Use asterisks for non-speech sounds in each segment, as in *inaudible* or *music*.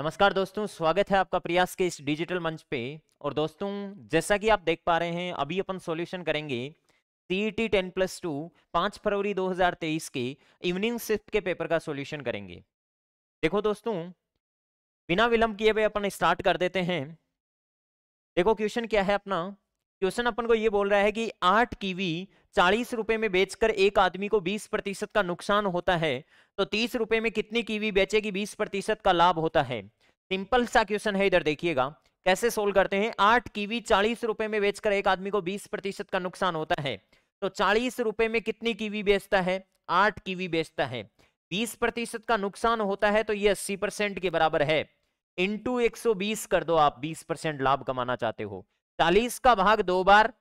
नमस्कार दोस्तों स्वागत है आपका प्रयास के इस डिजिटल मंच पे और दोस्तों जैसा कि आप देख पा रहे हैं अभी अपन सॉल्यूशन करेंगे C T e ten plus two पाँच फरवरी 2023 के इवनिंग शिफ्ट के पेपर का सॉल्यूशन करेंगे देखो दोस्तों बिना विलंब किए हुए अपन स्टार्ट कर देते हैं देखो क्वेश्चन क्या है अपना क्वेश्चन अपन को ये बोल रहा है कि आठ कीवी चालीस रुपए में बेचकर एक आदमी को बीस प्रतिशत का नुकसान होता है तो तीस रुपए में कितनी कीवी बेचेगी बीस प्रतिशत का लाभ होता है सिंपल सा क्वेश्चन है इधर देखिएगा कैसे सोल्व करते हैं आठ कीवी चालीस रुपए में बेचकर एक आदमी को बीस प्रतिशत का नुकसान होता है तो चालीस रुपए में कितनी कीवी बेचता है आठ कीवी बेचता है बीस प्रतिशत का नुकसान होता है तो ये अस्सी परसेंट के बराबर है इंटू एक सौ बीस कर दो आप बीस परसेंट लाभ कमाना चाहते हो चालीस का भाग दो बार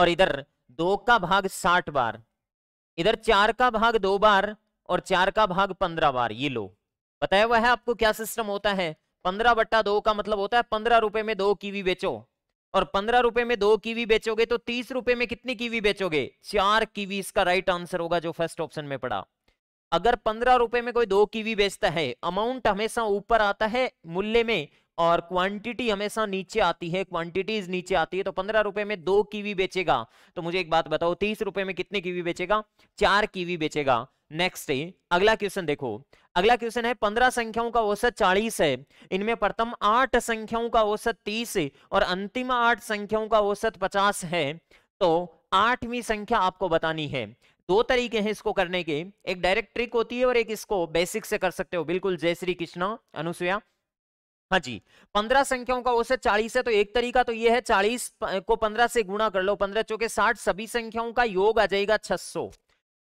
और इधर दो का भाग साठ बार इधर चार का भाग दो बार और चार का भाग पंद्रह बार ये लो बताया हुआ है आपको क्या सिस्टम होता है पंद्रह बट्टा दो का मतलब होता है पंद्रह रुपए में दो कीवी बेचो और पंद्रह रुपए में दो कीवी बेचोगे तो तीस रुपए में कितनी कीवी बेचोगे चार कीवी इसका राइट आंसर होगा जो फर्स्ट ऑप्शन में पड़ा अगर पंद्रह रुपए में कोई दो कीवी बेचता है अमाउंट हमेशा ऊपर आता है मूल्य में और क्वांटिटी हमेशा नीचे आती है क्वांटिटीज नीचे आती है तो पंद्रह रुपए में दो कीवी बेचेगा तो मुझे एक बात बताओ तीस रुपए में कितने कीवी बेचेगा चार कीवी बेचेगा नेक्स्ट अगला क्वेश्चन देखो अगला क्वेश्चन है पंद्रह संख्याओं का औसत चालीस है इनमें प्रथम आठ संख्याओं का औसत तीस और अंतिम आठ संख्याओं का औसत पचास है तो आठवीं संख्या आपको बतानी है दो तरीके हैं इसको करने के एक डायरेक्ट ट्रिक होती है और एक इसको बेसिक से कर सकते हो बिल्कुल जय श्री कृष्णा अनुसुया हाँ जी पंद्रह संख्याओं का औसत चालीस है तो एक तरीका तो ये है चालीस को पंद्रह से गुणा कर लो पंद्रह चौके साठ सभी संख्याओं का योग आ जाएगा छह सौ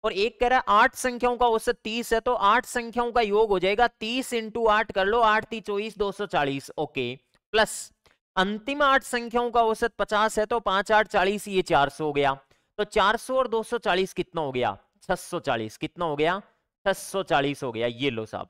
और एक कह रहा है आठ संख्याओं का औसत तीस है तो आठ संख्याओं का योग हो जाएगा तीस इंटू आठ कर लो आठ ती चौबीस दो सौ चालीस ओके प्लस अंतिम आठ संख्याओं का औसत पचास है तो पांच आठ चालीस ये चार सौ हो गया तो चार सौ और दो सौ चालीस कितना हो गया छह सौ चालीस कितना हो गया छह सौ चालीस हो गया ये लो साहब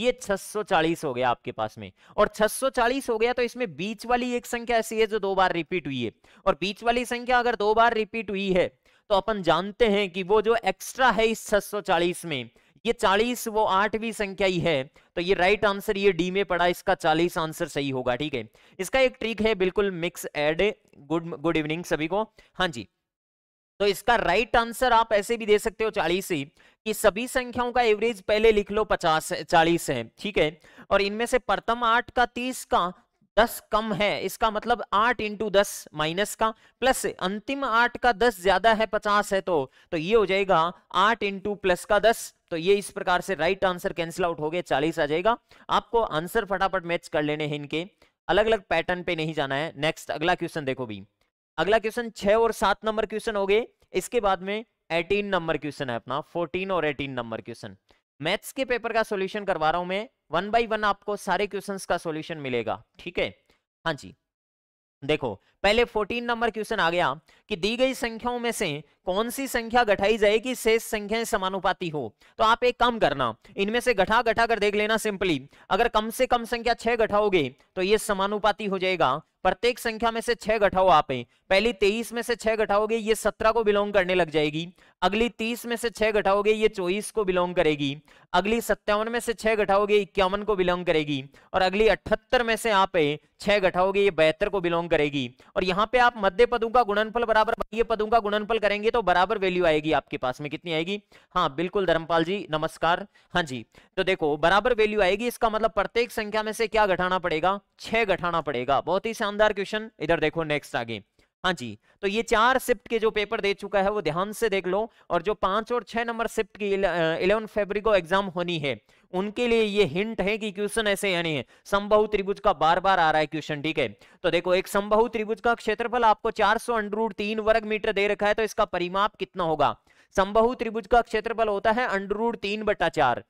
ये 640 हो गया आपके पास में और 640 हो गया तो इसमें बीच वाली एक संख्या ऐसी है जो दो बार रिपीट हुई है और बीच वाली संख्या अगर दो बार रिपीट हुई है तो अपन जानते हैं कि वो जो एक्स्ट्रा है इस 640 में ये 40 वो आठवीं संख्या ही है तो ये राइट आंसर ये डी में पड़ा इसका 40 आंसर सही होगा ठीक है इसका एक ट्रिक है बिल्कुल mixed good good evening सभी को हाँ जी तो इसका राइट आंसर आप ऐसे भी दे सकते हो चालीस ही कि सभी संख्याओं का एवरेज पहले लिख लो पचास चालीस है ठीक है और इनमें से प्रथम आठ का तीस का दस कम है इसका मतलब आठ इंटू दस माइनस का प्लस अंतिम आठ का दस ज्यादा है पचास है तो तो ये हो जाएगा आठ इंटू प्लस का दस तो ये इस प्रकार से राइट आंसर कैंसिल आउट हो गया चालीस आ जाएगा आपको आंसर फटाफट मैच कर लेने हैं इनके अलग अलग पैटर्न पे नहीं जाना है नेक्स्ट अगला क्वेश्चन देखो भी अगला क्वेश्चन छह और सात नंबर क्वेश्चन हो गए इसके बाद में एटीन नंबर क्वेश्चन है अपना फोर्टीन और एटीन नंबर क्वेश्चन मैथ्स के पेपर का सोल्यूशन करवा रहा हूं मैं वन बाई वन आपको सारे क्वेश्चन का सोल्यूशन मिलेगा ठीक है हाँ जी देखो पहले 14 नंबर क्वेश्चन आ गया कि दी गई संख्याओं में से कौन सी संख्या घटाई जाएगी शेष संख्याएं समानुपाती हो तो आप एक काम करना इनमें से घटा घटा कर देख लेना सिंपली अगर कम से कम संख्या छह घटाओगे तो ये समानुपाती हो जाएगा प्रत्येक संख्या में से छह घटाओ आप पहली तेईस में से छह घटाओगे ये सत्रह को बिलोंग करने लग जाएगी अगली तीस में से छह घटाओगे ये चौबीस को बिलोंग करेगी अगली सत्तावन में से छह घटाओगे इक्यावन को बिलोंग करेगी और अगली अठहत्तर में से आप छह घटाओगे ये बहत्तर को बिलोंग करेगी और यहाँ पे आप मध्य पदों का गुणनफल बराबर बाह्य पदों का गुणनफल करेंगे तो बराबर वैल्यू आएगी आपके पास में कितनी आएगी हाँ बिल्कुल धर्मपाल जी नमस्कार हाँ जी तो देखो बराबर वैल्यू आएगी इसका मतलब प्रत्येक संख्या में से क्या घटाना पड़ेगा छह घटाना पड़ेगा बहुत ही शानदार क्वेश्चन इधर देखो नेक्स्ट आगे हाँ जी तो ये चार शिफ्ट के जो पेपर दे चुका है वो ध्यान से देख लो और जो पांच और छह नंबर शिफ्ट की इलेवन फेबरी को एग्जाम होनी है उनके लिए ये हिंट है कि क्वेश्चन ऐसे यानी है संभव त्रिभुज का बार बार आ रहा है क्वेश्चन ठीक है तो देखो एक संभव त्रिभुज का क्षेत्रफल आपको चार सौ अंडरूट तीन वर्ग मीटर दे रखा है तो इसका परिमाप कितना होगा संभव त्रिभुज का क्षेत्रफल होता है अंडरूड तीन बटा चार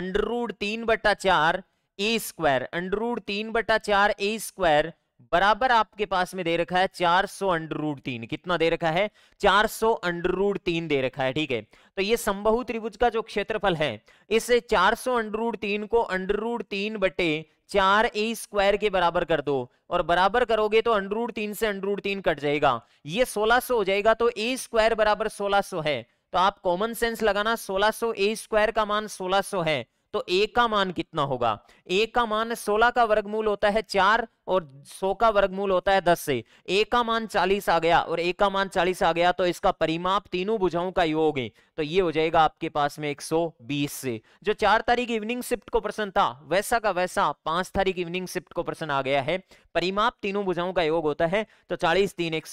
अंडरूड तीन बटा चार ए स्क्वायर अंडरूड तीन बटा चार ए स्क्वायर बराबर आपके पास में दे रखा है चार सौ अंडर रूट तीन कितना दे रखा है चार सौ अंडर रूट तीन दे रखा है ठीक है तो ये संबहु त्रिभुज का जो क्षेत्रफल है इसे चार सौ अंडर रूट तीन को अंडर रूट तीन बटे चार ए स्क्वायर के बराबर कर दो और बराबर करोगे तो अंडर रूट तीन से अंडर रूट तीन कट जाएगा ये सोलह सो हो जाएगा तो ए स्क्वायर बराबर सोलह सो है तो आप कॉमन सेंस लगाना सोलह सो ए स्क्वायर का मान सोलह सो है तो ए का मान कितना होगा ए का मान 16 का वर्गमूल होता है चार और 100 का वर्गमूल होता है 10 से ए का मान 40 आ गया और ए का मान 40 आ गया तो इसका परिमाप तीनों बुझाओं का योग है तो ये हो जाएगा आपके पास में 120 से जो चार तारीख इवनिंग शिफ्ट को प्रश्न था वैसा का वैसा पांच तारीख इवनिंग शिफ्ट को प्रश्न आ गया है परिमाप तीनों बुझाओं का योग होता है तो चालीस तीन एक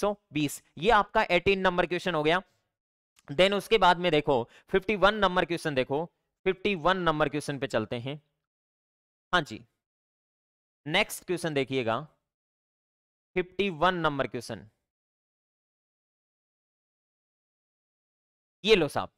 ये आपका एटीन नंबर क्वेश्चन हो गया देन उसके बाद में देखो वन नंबर क्वेश्चन देखो 51 नंबर क्वेश्चन पे चलते हैं हाँ जी नेक्स्ट क्वेश्चन देखिएगा 51 नंबर क्वेश्चन ये लो साहब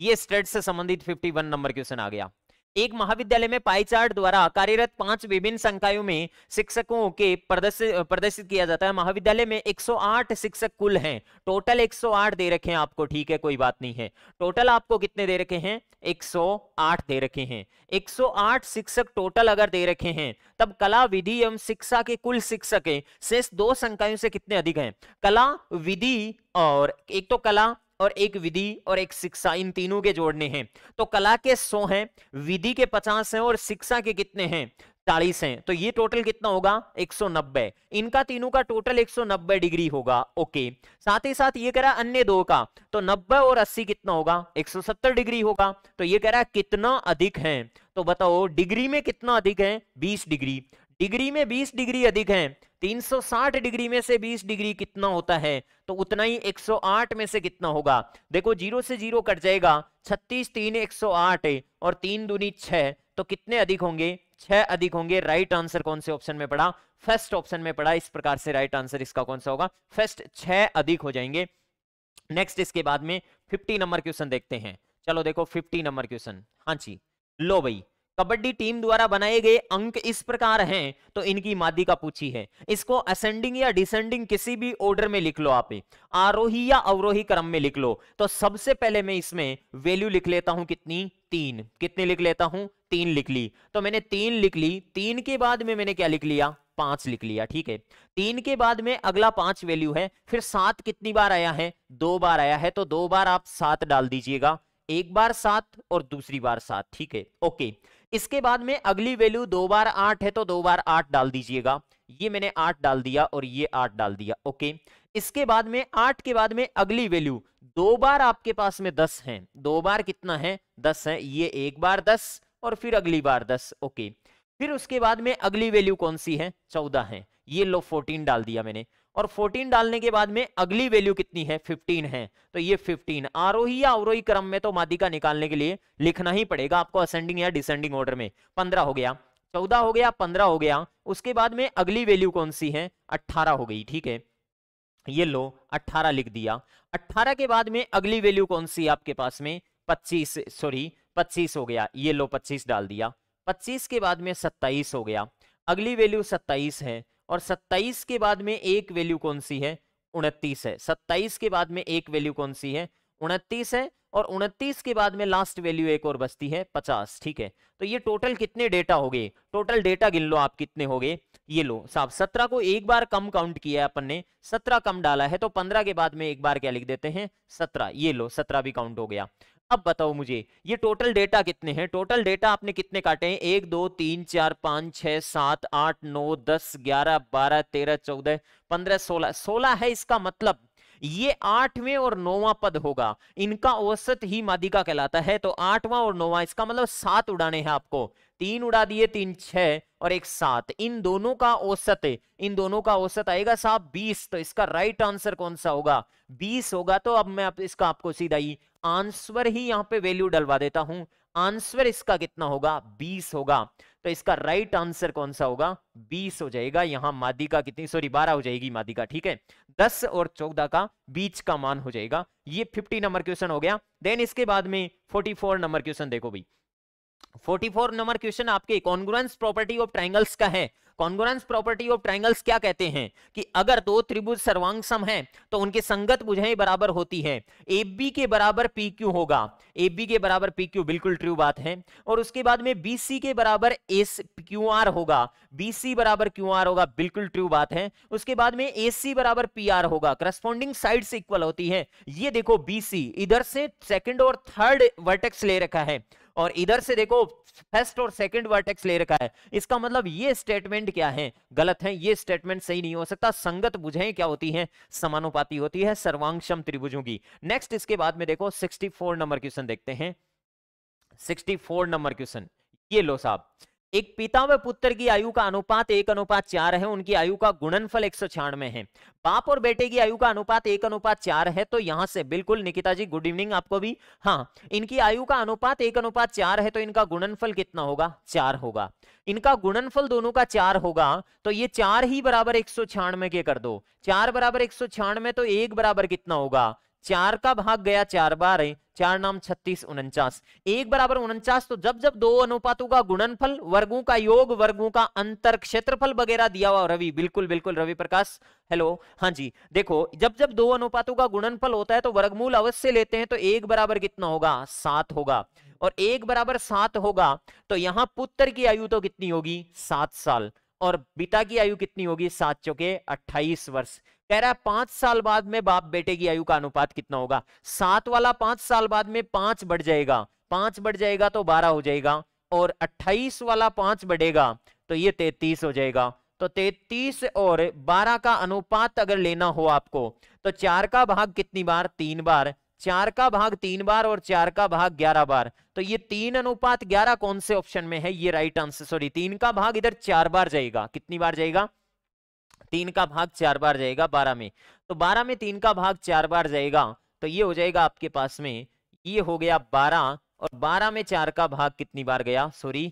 ये स्टेट से संबंधित 51 नंबर क्वेश्चन आ गया एक महाविद्यालय में पाई चार्ट द्वारा कार्यरत पांच विभिन्न संकायों में शिक्षकों के प्रदर्शित किया जाता है महाविद्यालय में 108 शिक्षक कुल हैं टोटल 108 दे रखे हैं आपको ठीक है कोई बात नहीं है टोटल आपको कितने दे रखे हैं 108 दे रखे हैं 108 शिक्षक टोटल अगर दे रखे हैं तब कला विधि एवं शिक्षा के कुल शिक्षक शेष दो संकायों से कितने अधिक है कला विधि और एक तो कला और एक विधि और एक शिक्षा इन तीनों के जोड़ने हैं तो कला के सौ हैं विधि के पचास हैं और शिक्षा के कितने हैं चालीस हैं तो ये टोटल कितना होगा 190 इनका तीनों का टोटल 190 डिग्री होगा ओके साथ ही साथ ये कह रहा अन्य दो का तो 90 और 80 कितना होगा 170 डिग्री होगा तो ये कह रहा कितना अधिक है तो बताओ डिग्री में कितना अधिक है 20 डिग्री डिग्री में 20 डिग्री अधिक है 360 डिग्री में से 20 डिग्री कितना होता है तो उतना ही 108 में से कितना होगा देखो जीरो से जीरो कट जाएगा 36 तीन 108 और तीन दूनी छह तो कितने अधिक होंगे छह अधिक होंगे राइट आंसर कौन से ऑप्शन में पड़ा फर्स्ट ऑप्शन में पड़ा इस प्रकार से राइट आंसर इसका कौन सा होगा फर्स्ट छह अधिक हो जाएंगे नेक्स्ट इसके बाद में 50 नंबर क्वेश्चन देखते हैं चलो देखो 50 नंबर क्वेश्चन हाँ जी लो भाई कबड्डी टीम द्वारा बनाए गए अंक इस प्रकार हैं तो इनकी मादी का पूछी है इसको असेंडिंग या डिसेंडिंग किसी भी ऑर्डर में लिख लो आप आरोही या अवरोही क्रम में लिख लो तो सबसे पहले मैं इसमें वैल्यू लिख लेता हूं कितनी तीन कितनी लिख लेता हूं तीन लिख ली तो मैंने तीन लिख ली तीन के बाद में मैंने क्या लिख लिया पांच लिख लिया ठीक है तीन के बाद में अगला पांच वैल्यू है फिर सात कितनी बार आया है दो बार आया है तो दो बार आप सात डाल दीजिएगा एक बार सात और दूसरी बार सात ठीक है ओके इसके बाद में अगली वैल्यू दो बार आठ है तो दो बार आठ डाल दीजिएगा ये मैंने आठ डाल दिया और ये आठ डाल दिया ओके इसके बाद में आठ के बाद में अगली वैल्यू दो बार आपके पास में दस है दो बार कितना है दस है ये एक बार दस और फिर अगली बार दस ओके फिर उसके बाद में अगली वैल्यू कौन सी है चौदह है ये लो फोर्टीन डाल दिया मैंने और 14 डालने के बाद में अगली वैल्यू कितनी है 15 है तो ये 15 आरोही या अवरोही क्रम में तो माध्यिका निकालने के लिए लिखना ही पड़ेगा आपको असेंडिंग या डिसेंडिंग ऑर्डर में 15 हो गया 14 हो गया 15 हो गया उसके बाद में अगली वैल्यू कौन सी है 18 हो गई ठीक है ये लो 18 लिख दिया 18 के बाद में अगली वैल्यू कौन सी आपके पास में पच्चीस सॉरी पच्चीस हो गया ये लो पच्चीस डाल दिया पच्चीस के बाद में सत्ताईस हो गया अगली वैल्यू सत्ताईस है और 27 के बाद में एक वैल्यू कौन सी है उनतीस है 27 के बाद में एक वैल्यू कौन सी है उनतीस है और 29 के बाद में लास्ट वैल्यू एक और बचती है 50 ठीक है तो ये टोटल कितने डेटा हो गए टोटल डेटा गिन लो आप कितने हो गए ये लो साहब 17 को एक बार कम काउंट किया है अपन ने 17 कम डाला है तो 15 के बाद में एक बार क्या लिख देते हैं 17 ये लो 17 भी काउंट हो गया अब बताओ मुझे ये टोटल डेटा कितने हैं टोटल डेटा आपने कितने काटे हैं एक दो तीन चार पांच छह सात आठ नौ दस ग्यारह बारह तेरह चौदह पंद्रह सोलह सोलह है इसका मतलब ये आठवें और नौवां पद होगा इनका औसत ही मादिका कहलाता है तो आठवां और नौवां इसका मतलब सात उड़ाने हैं आपको तीन उड़ा दिए तीन छह और एक सात इन दोनों का औसत इन दोनों का औसत आएगा साहब बीस तो इसका राइट आंसर कौन सा होगा बीस होगा तो अब मैं आप इसका आपको सीधा ही आंसर ही यहां पे वैल्यू डलवा देता हूं आंसर इसका कितना होगा 20 होगा तो इसका राइट आंसर कौन सा होगा 20 हो जाएगा यहां मादिका कितनी सॉरी 12 हो जाएगी मादिका ठीक है 10 और 14 का बीच का मान हो जाएगा ये 50 नंबर क्वेश्चन हो गया देन इसके बाद में 44 नंबर क्वेश्चन देखो भाई 44 नंबर क्वेश्चन आपके कॉन्ग्रुएंस प्रॉपर्टी ऑफ ट्राइंगल्स का है कॉन्ग्रुएंस प्रॉपर्टी ऑफ ट्राइंगल्स क्या कहते हैं कि अगर दो त्रिभुज सर्वांग सम है तो उनके संगत भुजाएं बराबर होती है ए बी के बराबर पी क्यू होगा ए बी के बराबर पी क्यू बिल्कुल ट्रू बात है और उसके बाद में बी सी के बराबर ए क्यू आर होगा बी सी बराबर क्यू आर होगा बिल्कुल ट्रू बात है उसके बाद में ए सी बराबर पी आर होगा करस्पॉन्डिंग साइड से इक्वल होती है ये देखो बी सी इधर से सेकेंड और थर्ड वर्टेक्स ले रखा है और इधर से देखो फर्स्ट और सेकंड वर्टेक्स ले रखा है इसका मतलब ये स्टेटमेंट क्या है गलत है ये स्टेटमेंट सही नहीं हो सकता संगत बुझाएं क्या होती है समानुपाती होती है सर्वांगशम त्रिभुजों की नेक्स्ट इसके बाद में देखो सिक्सटी नंबर क्वेश्चन देखते हैं सिक्सटी नंबर क्वेश्चन ये लो साहब एक पिता व पुत्र की आयु का अनुपात एक अनुपात चार है उनकी आयु का गुणनफल एक सौ छियानवे है बाप और बेटे की आयु का अनुपात एक अनुपात चार है तो यहां से बिल्कुल निकिता जी गुड इवनिंग आपको भी हाँ इनकी आयु का अनुपात एक अनुपात चार है तो इनका गुणनफल कितना होगा चार होगा इनका गुणनफल दोनों का चार होगा तो ये चार ही बराबर एक सौ छियानवे के कर दो चार बराबर एक सौ छियानवे तो एक बराबर कितना होगा चार का भाग गया चार बार है चार नाम छत्तीस उनचास एक बराबर उनचास तो जब जब दो अनुपातों का गुणनफल वर्गों का योग वर्गों का अंतर क्षेत्रफल वगैरह दिया हुआ रवि बिल्कुल बिल्कुल रवि प्रकाश हेलो हाँ जी देखो जब जब दो अनुपातों का गुणनफल होता है तो वर्गमूल अवश्य लेते हैं तो एक बराबर कितना होगा सात होगा और एक बराबर सात होगा तो यहाँ पुत्र की आयु तो कितनी होगी सात साल और पिता की आयु कितनी होगी सात चौके अट्ठाईस वर्ष कह रहा है पांच साल बाद में बाप बेटे की आयु का अनुपात कितना होगा सात वाला पांच साल बाद में पांच बढ़ जाएगा पांच बढ़ जाएगा तो बारह हो जाएगा और अट्ठाईस वाला पांच बढ़ेगा तो ये तैतीस हो जाएगा तो तैतीस और बारह का अनुपात अगर लेना हो आपको तो चार का भाग कितनी बार तीन बार चार का भाग तीन बार और चार का भाग ग्यारह बार तो ये तीन अनुपात ग्यारह कौन से ऑप्शन में है ये राइट आंसर सॉरी तीन का भाग इधर चार बार जाएगा कितनी बार जाएगा तीन का भाग चार बार जाएगा बारह में तो बारह में तीन का भाग चार बार जाएगा तो ये हो जाएगा आपके पास में ये हो गया बारह और बारह में चार का भाग कितनी बार गया सॉरी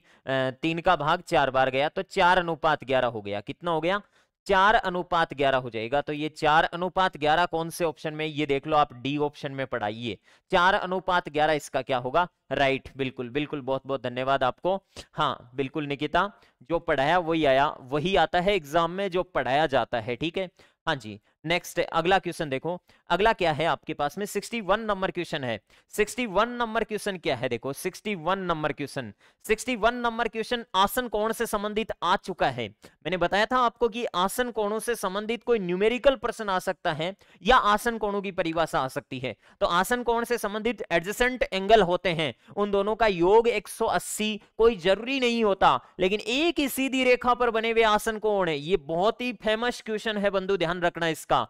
तीन का भाग चार बार गया तो चार अनुपात ग्यारह हो गया कितना हो गया चार अनुपात ग्यारह हो जाएगा तो ये चार अनुपात ग्यारह कौन से ऑप्शन में ये देख लो आप डी ऑप्शन में पढ़ाइए चार अनुपात ग्यारह इसका क्या होगा राइट बिल्कुल बिल्कुल बहुत बहुत धन्यवाद आपको हाँ बिल्कुल निकिता जो पढ़ाया वही आया वही आता है एग्जाम में जो पढ़ाया जाता है ठीक है हाँ जी नेक्स्ट अगला क्वेश्चन देखो अगला क्या है आपके पास में 61 नंबर क्वेश्चन है 61 नंबर क्वेश्चन क्या है देखो 61 नंबर क्वेश्चन 61 नंबर क्वेश्चन आसन कोण से संबंधित आ चुका है मैंने बताया था आपको कि आसन कोणों से संबंधित कोई न्यूमेरिकल प्रश्न आ सकता है या आसन कोणों की परिभाषा आ सकती है तो आसन कोण से संबंधित एडजेसेंट एंगल होते हैं उन दोनों का योग 180 कोई जरूरी नहीं होता लेकिन एक ही सीधी रेखा पर बने हुए आसन कोण है ये बहुत ही फेमस क्वेश्चन है बंधु ध्यान रखना इसका का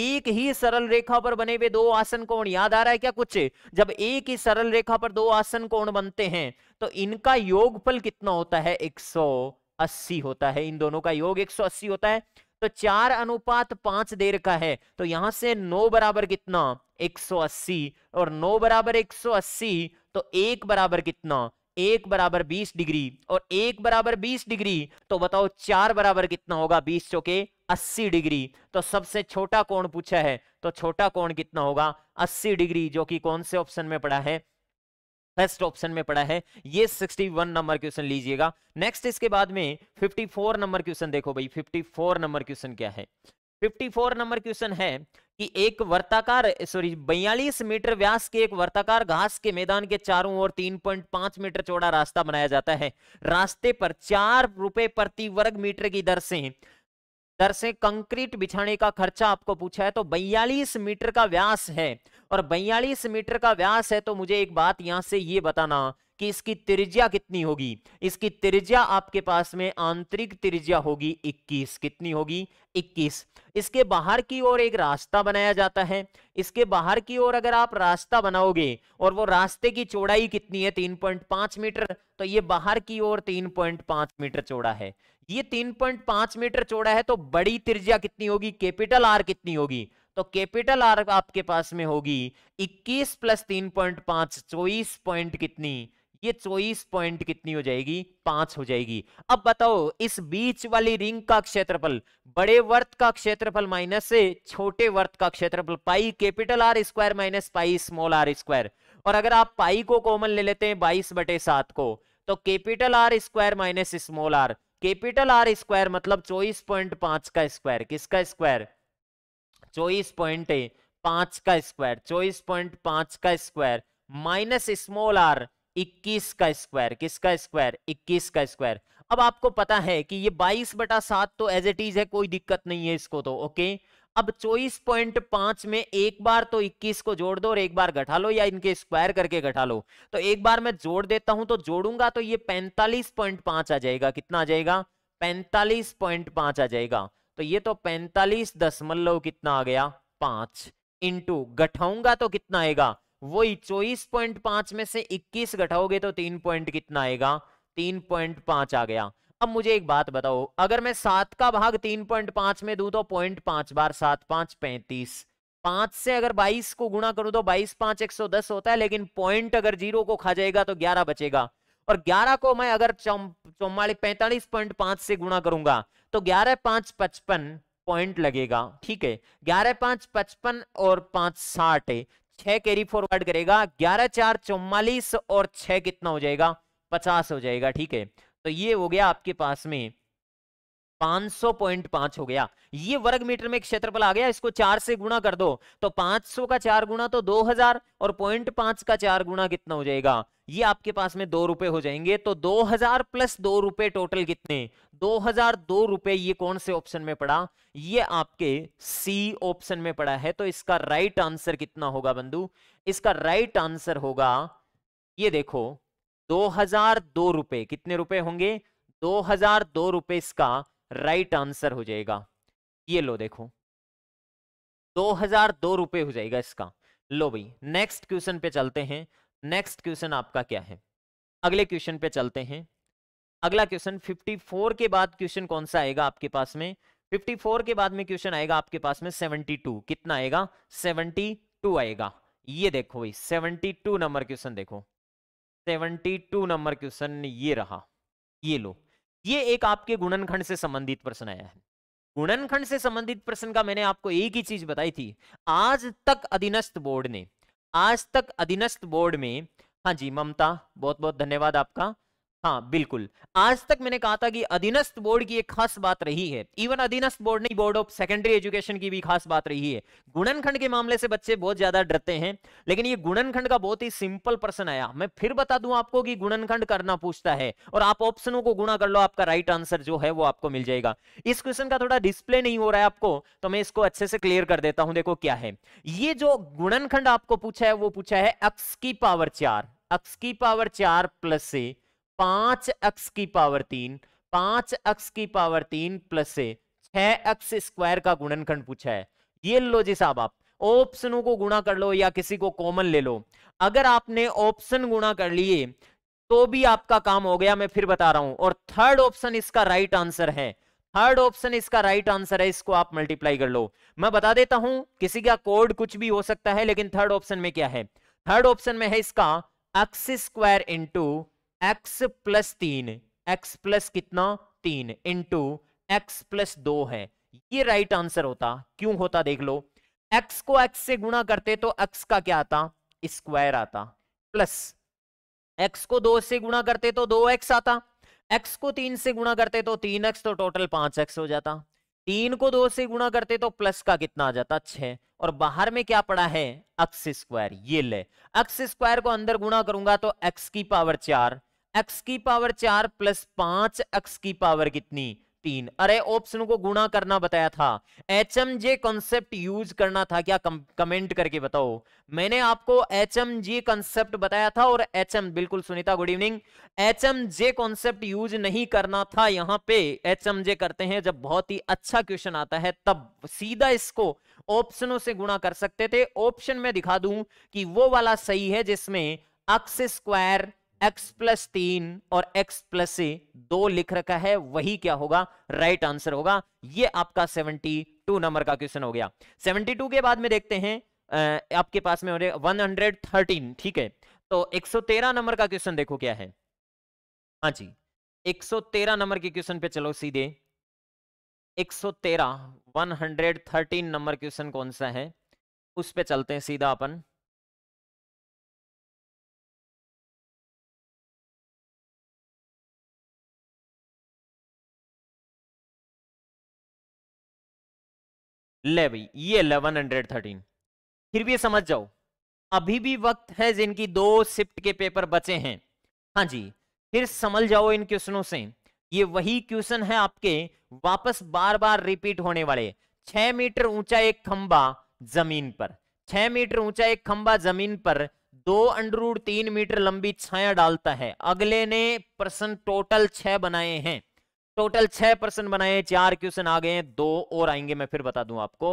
एक ही सरल रेखा पर बने हुए दो आसन कोण याद आ रहा है क्या कुछ जब एक ही सरल रेखा पर दो आसन कोण बनते हैं तो इनका योगफल कितना होता है 180 होता है इन दोनों का योग 180 होता है तो चार अनुपात पांच दे रखा है तो यहां से नौ बराबर कितना 180 और नौ बराबर 180 तो एक बराबर कितना एक बराबर बीस डिग्री और एक बराबर बीस डिग्री तो बताओ चार बराबर कितना होगा बीस चौके अस्सी डिग्री तो सबसे छोटा कोण पूछा है तो छोटा कोण कितना होगा अस्सी डिग्री जो कि कौन से ऑप्शन में पड़ा है फर्स्ट ऑप्शन में पड़ा है ये 61 नंबर क्वेश्चन लीजिएगा नेक्स्ट इसके बाद में 54 नंबर क्वेश्चन देखो भाई 54 नंबर क्वेश्चन क्या है 54 नंबर क्वेश्चन है कि एक वर्ताकार सॉरी बयालीस मीटर व्यास के एक वर्ताकार घास के मैदान के चारों ओर 3.5 मीटर चौड़ा रास्ता बनाया जाता है रास्ते पर चार रुपए प्रति वर्ग मीटर की दर से दर से कंक्रीट बिछाने का खर्चा आपको पूछा है तो बयालीस मीटर का व्यास है और बयालीस मीटर का व्यास है तो मुझे एक बात यहां से ये बताना कि इसकी त्रिज्या कितनी होगी इसकी त्रिज्या आपके पास में आंतरिक त्रिज्या होगी 21 कितनी होगी 21 इसके बाहर की ओर एक रास्ता बनाया जाता है इसके बाहर की ओर अगर आप रास्ता बनाओगे और वो रास्ते की चौड़ाई कितनी है 3.5 मीटर तो ये बाहर की ओर 3.5 मीटर चौड़ा है ये 3.5 मीटर चौड़ा है तो बड़ी त्रिज्या कितनी होगी कैपिटल आर कितनी होगी तो कैपिटल आर आपके पास में होगी 21 प्लस तीन पॉइंट पांच चौबीस पॉइंट कितनी ये चौबीस पॉइंट कितनी हो जाएगी पांच हो जाएगी अब बताओ इस बीच वाली रिंग का क्षेत्रफल बड़े वर्त का क्षेत्रफल माइनस से छोटे वर्त का क्षेत्रफल pi capital R square minus pi small R square और अगर आप पाई को कॉमन ले लेते हैं बाईस बटे सात को तो capital R square minus small R capital R square मतलब चौबीस पॉइंट पांच का स्क्वायर किसका स्क्वायर चौबीस पॉइंट पांच का स्क्वायर चौबीस पॉइंट पांच का स्क्वायर माइनस स्मॉल आर इक्कीस का स्क्वायर किसका स्क्वायर इक्कीस का स्क्वायर अब आपको पता है कि ये बाईस बटा सात तो एज एट इज है कोई दिक्कत नहीं है इसको तो ओके अब चौबीस पॉइंट पांच में एक बार तो इक्कीस को जोड़ दो और एक बार घटा लो या इनके स्क्वायर करके घटा लो तो एक बार मैं जोड़ देता हूं तो जोड़ूंगा तो ये पैंतालीस पॉइंट पांच आ जाएगा कितना आ जाएगा पैंतालीस पॉइंट पांच आ जाएगा तो ये तो पैंतालीस दशमलव कितना आ गया पांच इंटू गठाऊंगा तो कितना आएगा वही चौबीस पॉइंट पांच में से इक्कीस घटाओगे तो तीन पॉइंट कितना आएगा तीन पॉइंट पांच आ गया अब मुझे एक बात बताओ अगर मैं सात का भाग तीन पॉइंट पांच में दू तो पॉइंट पांच बार सात पांच पैंतीस पांच से अगर बाईस को गुणा करूं तो बाईस पांच एक सौ दस होता है लेकिन पॉइंट अगर जीरो को खा जाएगा तो ग्यारह बचेगा और 11 को मैं अगर चौवालीस पैंतालीस पॉइंट पांच से गुणा करूंगा तो ग्यारह पांच पचपन पॉइंट लगेगा ठीक है ग्यारह पांच पचपन और पांच साठ छह कैरी फॉरवर्ड करेगा ग्यारह चार चौवालीस और छह कितना हो जाएगा पचास हो जाएगा ठीक है तो ये हो गया आपके पास में 500.5 हो गया ये वर्ग मीटर में क्षेत्रफल आ गया इसको चार से गुणा कर दो तो 500 का चार गुणा तो 2000 और पॉइंट पांच का चार गुणा कितना हो जाएगा ये आपके पास में दो रुपए हो जाएंगे तो 2000 प्लस दो रुपए टोटल कितने दो हजार दो रुपए ये कौन से ऑप्शन में पड़ा ये आपके सी ऑप्शन में पड़ा है तो इसका राइट आंसर कितना होगा बंधु इसका राइट आंसर होगा ये देखो दो हजार दो रुपए कितने रुपए होंगे दो हजार दो रुपए इसका राइट आंसर हो जाएगा ये लो देखो दो हजार दो रुपए हो जाएगा इसका लो भाई नेक्स्ट क्वेश्चन पे चलते हैं नेक्स्ट क्वेश्चन आपका क्या है अगले क्वेश्चन पे चलते हैं अगला क्वेश्चन 54 के बाद क्वेश्चन कौन सा आएगा आपके पास में 54 के बाद में क्वेश्चन आएगा आपके पास में 72 कितना आएगा 72 आएगा ये देखो भाई 72 नंबर क्वेश्चन देखो 72 नंबर क्वेश्चन ये रहा ये लो ये एक आपके गुणनखंड से संबंधित प्रश्न आया है गुणनखंड से संबंधित प्रश्न का मैंने आपको एक ही चीज बताई थी आज तक अधीनस्थ बोर्ड ने आज तक अधीनस्थ बोर्ड में हाँ जी ममता बहुत बहुत धन्यवाद आपका हाँ बिल्कुल आज तक मैंने कहा था कि अधीनस्थ बोर्ड की एक खास बात रही है इवन अधीनस्थ बोर्ड नहीं बोर्ड ऑफ सेकेंडरी एजुकेशन की भी खास बात रही है गुणनखंड के मामले से बच्चे बहुत ज्यादा डरते हैं लेकिन ये गुणनखंड का बहुत ही सिंपल प्रश्न आया मैं फिर बता दूं आपको कि गुणनखंड करना पूछता है और आप ऑप्शनों को गुणा कर लो आपका राइट आंसर जो है वो आपको मिल जाएगा इस क्वेश्चन का थोड़ा डिस्प्ले नहीं हो रहा है आपको तो मैं इसको अच्छे से क्लियर कर देता हूं देखो क्या है ये जो गुणनखंड आपको पूछा है वो पूछा है अक्स की पावर चार अक्स की पावर चार प्लस से पांच एक्स की पावर तीन पांच एक्स की पावर तीन प्लस से छह एक्स स्क्वायर का गुणनखंड पूछा है ये लो जी साहब आप ऑप्शनों को गुणा कर लो या किसी को कॉमन ले लो अगर आपने ऑप्शन गुणा कर लिए तो भी आपका काम हो गया मैं फिर बता रहा हूं और थर्ड ऑप्शन इसका राइट आंसर है थर्ड ऑप्शन इसका राइट आंसर है इसको आप मल्टीप्लाई कर लो मैं बता देता हूं किसी का कोड कुछ भी हो सकता है लेकिन थर्ड ऑप्शन में क्या है थर्ड ऑप्शन में है इसका X square into X plus तीन एक्स प्लस कितना तीन इंटू एक्स प्लस दो है ये राइट right आंसर होता क्यों होता देख लो एक्स को एक्स से गुणा करते तो एक्स का क्या आता स्क्वायर आता प्लस एक्स को दो से गुणा करते तो दो एक्स आता एक्स को तीन से गुणा करते तो तीन एक्स तो टोटल पांच एक्स हो जाता तीन को दो से गुणा करते तो प्लस का कितना आ जाता छह और बाहर में क्या पड़ा है एक्स स्क्वायर ये ले एक्स स्क्वायर को अंदर गुणा करूंगा तो एक्स की पावर चार एक्स की पावर चार प्लस पांच एक्स की पावर कितनी तीन अरे ऑप्शन को गुणा करना बताया था H M J concept use करना था क्या कम, कमेंट करके बताओ मैंने आपको एच एम जे कॉन्सेप्ट बताया था और एच एम बिल्कुल Sunita good evening H M J concept use नहीं करना था यहाँ पे एच एम जे करते हैं जब बहुत ही अच्छा क्वेश्चन आता है तब सीधा इसको ऑप्शनों से गुणा कर सकते थे ऑप्शन में दिखा दूं कि वो वाला सही है जिसमें एक्स स्क्वायर x प्लस तीन और x प्लस से दो लिख रखा है वही क्या होगा राइट right आंसर होगा ये आपका 72 नंबर का क्वेश्चन हो गया 72 के बाद में देखते हैं आपके पास में हो रहे 113 ठीक है तो 113 नंबर का क्वेश्चन देखो क्या है हाँ जी 113 नंबर के क्वेश्चन पे चलो सीधे 113 113 नंबर क्वेश्चन कौन सा है उस पे चलते हैं सीधा अपन ले भाई ये 1113 फिर भी समझ जाओ अभी भी वक्त है जिनकी दो शिफ्ट के पेपर बचे हैं हाँ जी फिर समझ जाओ इन क्वेश्चनों से ये वही क्वेश्चन है आपके वापस बार बार रिपीट होने वाले छह मीटर ऊंचा एक खंबा जमीन पर छह मीटर ऊंचा एक खंबा जमीन पर दो अंडरूड तीन मीटर लंबी छाया डालता है अगले ने प्रश्न टोटल छह बनाए हैं टोटल छह प्रश्न बनाए चार क्वेश्चन आ गए दो और आएंगे मैं फिर बता दूं आपको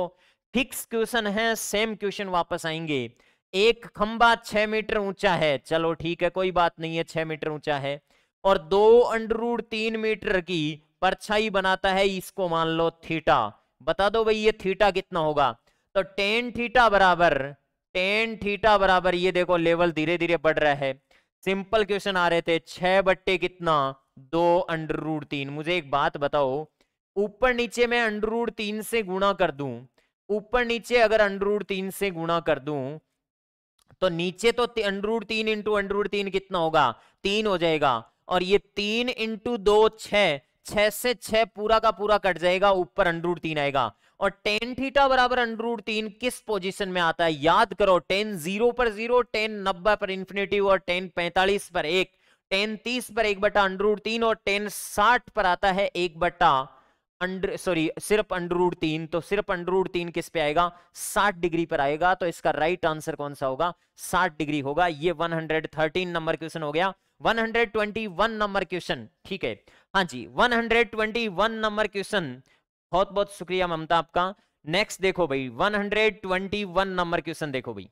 फिक्स क्वेश्चन है सेम क्वेश्चन वापस आएंगे एक खंबा छह मीटर ऊंचा है चलो ठीक है कोई बात नहीं है छह मीटर ऊंचा है और दो अंडरूड तीन मीटर की परछाई बनाता है इसको मान लो थीटा बता दो भाई ये थीटा कितना होगा तो टेन थीटा बराबर टेन थीटा बराबर ये देखो लेवल धीरे धीरे बढ़ रहा है सिंपल क्वेश्चन आ रहे थे छह बट्टे कितना दो अंडर रूट तीन मुझे एक बात बताओ ऊपर नीचे मैं अंडर रूट तीन से गुणा कर दूं ऊपर नीचे अगर अंडर रूट तीन से गुणा कर दूं तो नीचे तो अंडर रूट तीन इंटू अंडर रूट तीन कितना होगा तीन हो जाएगा और ये तीन इंटू दो छह छह से छह पूरा का पूरा कट जाएगा ऊपर रूट तीन आएगा और टेन थीटा बराबर रूट तीन किस पोजीशन में आता है याद करो टेन जीरो पर जीरो टेन नब्बे पर इंफिनेटिव और टेन पैंतालीस पर एक टेन तीस पर एक बटा अंडरूड तीन और टेन साठ पर आता है एक बटा अंडर सॉरी सिर्फ अंडरूट तीन तो सिर्फ अंडरूड तीन किस पे आएगा साठ डिग्री पर आएगा तो इसका राइट आंसर कौन सा होगा साठ डिग्री होगा ये थर्टीन नंबर क्वेश्चन हो गया वन नंबर क्वेश्चन ठीक है हाँ जी one hundred twenty one number question बहुत बहुत शुक्रिया ममता आपका नेक्स्ट देखो भाई one hundred twenty one number question देखो भाई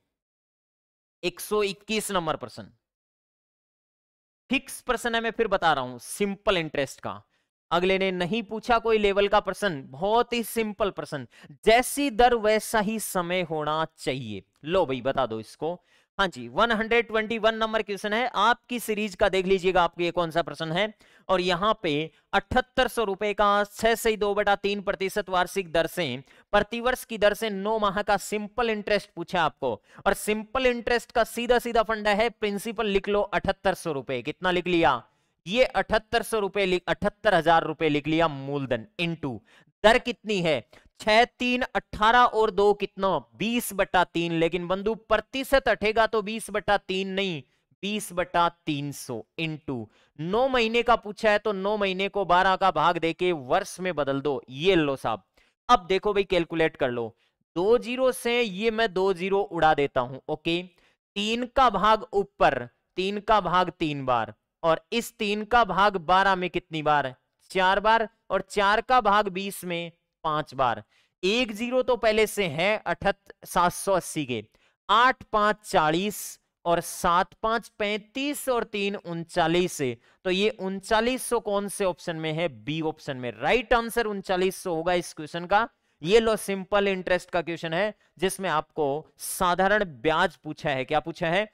एक सौ इक्कीस नंबर प्रश्न फिक्स प्रश्न है मैं फिर बता रहा हूं सिंपल इंटरेस्ट का अगले ने नहीं पूछा कोई लेवल का प्रश्न बहुत ही सिंपल प्रश्न जैसी दर वैसा ही समय होना चाहिए लो भाई बता दो इसको हाँ जी 121 नंबर क्वेश्चन है आपकी सीरीज का देख लीजिएगा आपको ये कौन सा प्रश्न है और यहाँ पे अठहत्तर सौ रुपए का छह से दो बटा तीन प्रतिशत वार्षिक दर से प्रतिवर्ष की दर से नौ माह का सिंपल इंटरेस्ट पूछा आपको और सिंपल इंटरेस्ट का सीधा सीधा फंडा है प्रिंसिपल लिख लो अठहत्तर सौ रुपए कितना लिख लिया ये अठहत्तर सौ रुपए अठहत्तर हजार रुपए लिख लिया मूलधन इनटू दर कितनी है छह तीन अट्ठारह और दो कितना बीस बटा तीन लेकिन बंधु प्रतिशत हटेगा तो बीस बटा तीन नहीं बीस बटा तीन सौ इंटू नौ महीने का पूछा है तो नौ महीने को बारह का भाग देके वर्ष में बदल दो ये लो साहब अब देखो भाई कैलकुलेट कर लो दो जीरो से ये मैं दो जीरो उड़ा देता हूं ओके तीन का भाग ऊपर तीन का भाग तीन बार और इस तीन का भाग बारह में कितनी बार चार बार और चार का भाग बीस में पांच बार एक जीरो तो पहले से है अठहत्तर सात सौ अस्सी के आठ पांच चालीस और सात पांच पैंतीस और तीन उनचालीस से तो ये उनचालीस सौ कौन से ऑप्शन में है बी ऑप्शन में राइट आंसर उनचालीस सौ होगा इस क्वेश्चन का ये लो सिंपल इंटरेस्ट का क्वेश्चन है जिसमें आपको साधारण ब्याज पूछा है क्या पूछा है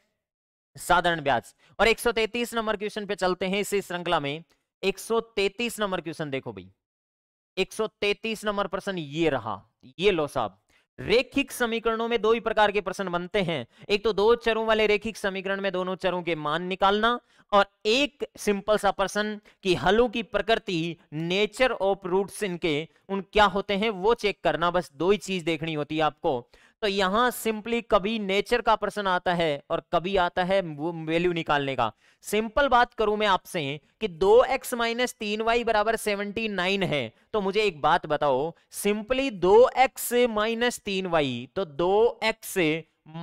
साधारण ब्याज और 133 नंबर क्वेश्चन पे चलते हैं इसी श्रृंखला में 133 नंबर क्वेश्चन देखो भाई 133 नंबर प्रश्न ये रहा ये लो साहब रेखिक समीकरणों में दो ही प्रकार के प्रश्न बनते हैं एक तो दो चरों वाले रेखिक समीकरण में दोनों चरों के मान निकालना और एक सिंपल सा प्रश्न कि हलों की प्रकृति नेचर ऑफ रूट्स इनके उन क्या होते हैं वो चेक करना बस दो ही चीज देखनी होती है आपको तो यहां सिंपली कभी नेचर का प्रश्न आता है और कभी आता है वैल्यू निकालने का सिंपल बात करूं मैं आपसे कि दो एक्स माइनस तीन वाई बराबर सेवनटी नाइन है तो मुझे एक बात बताओ सिंपली दो एक्स माइनस तीन वाई तो दो एक्स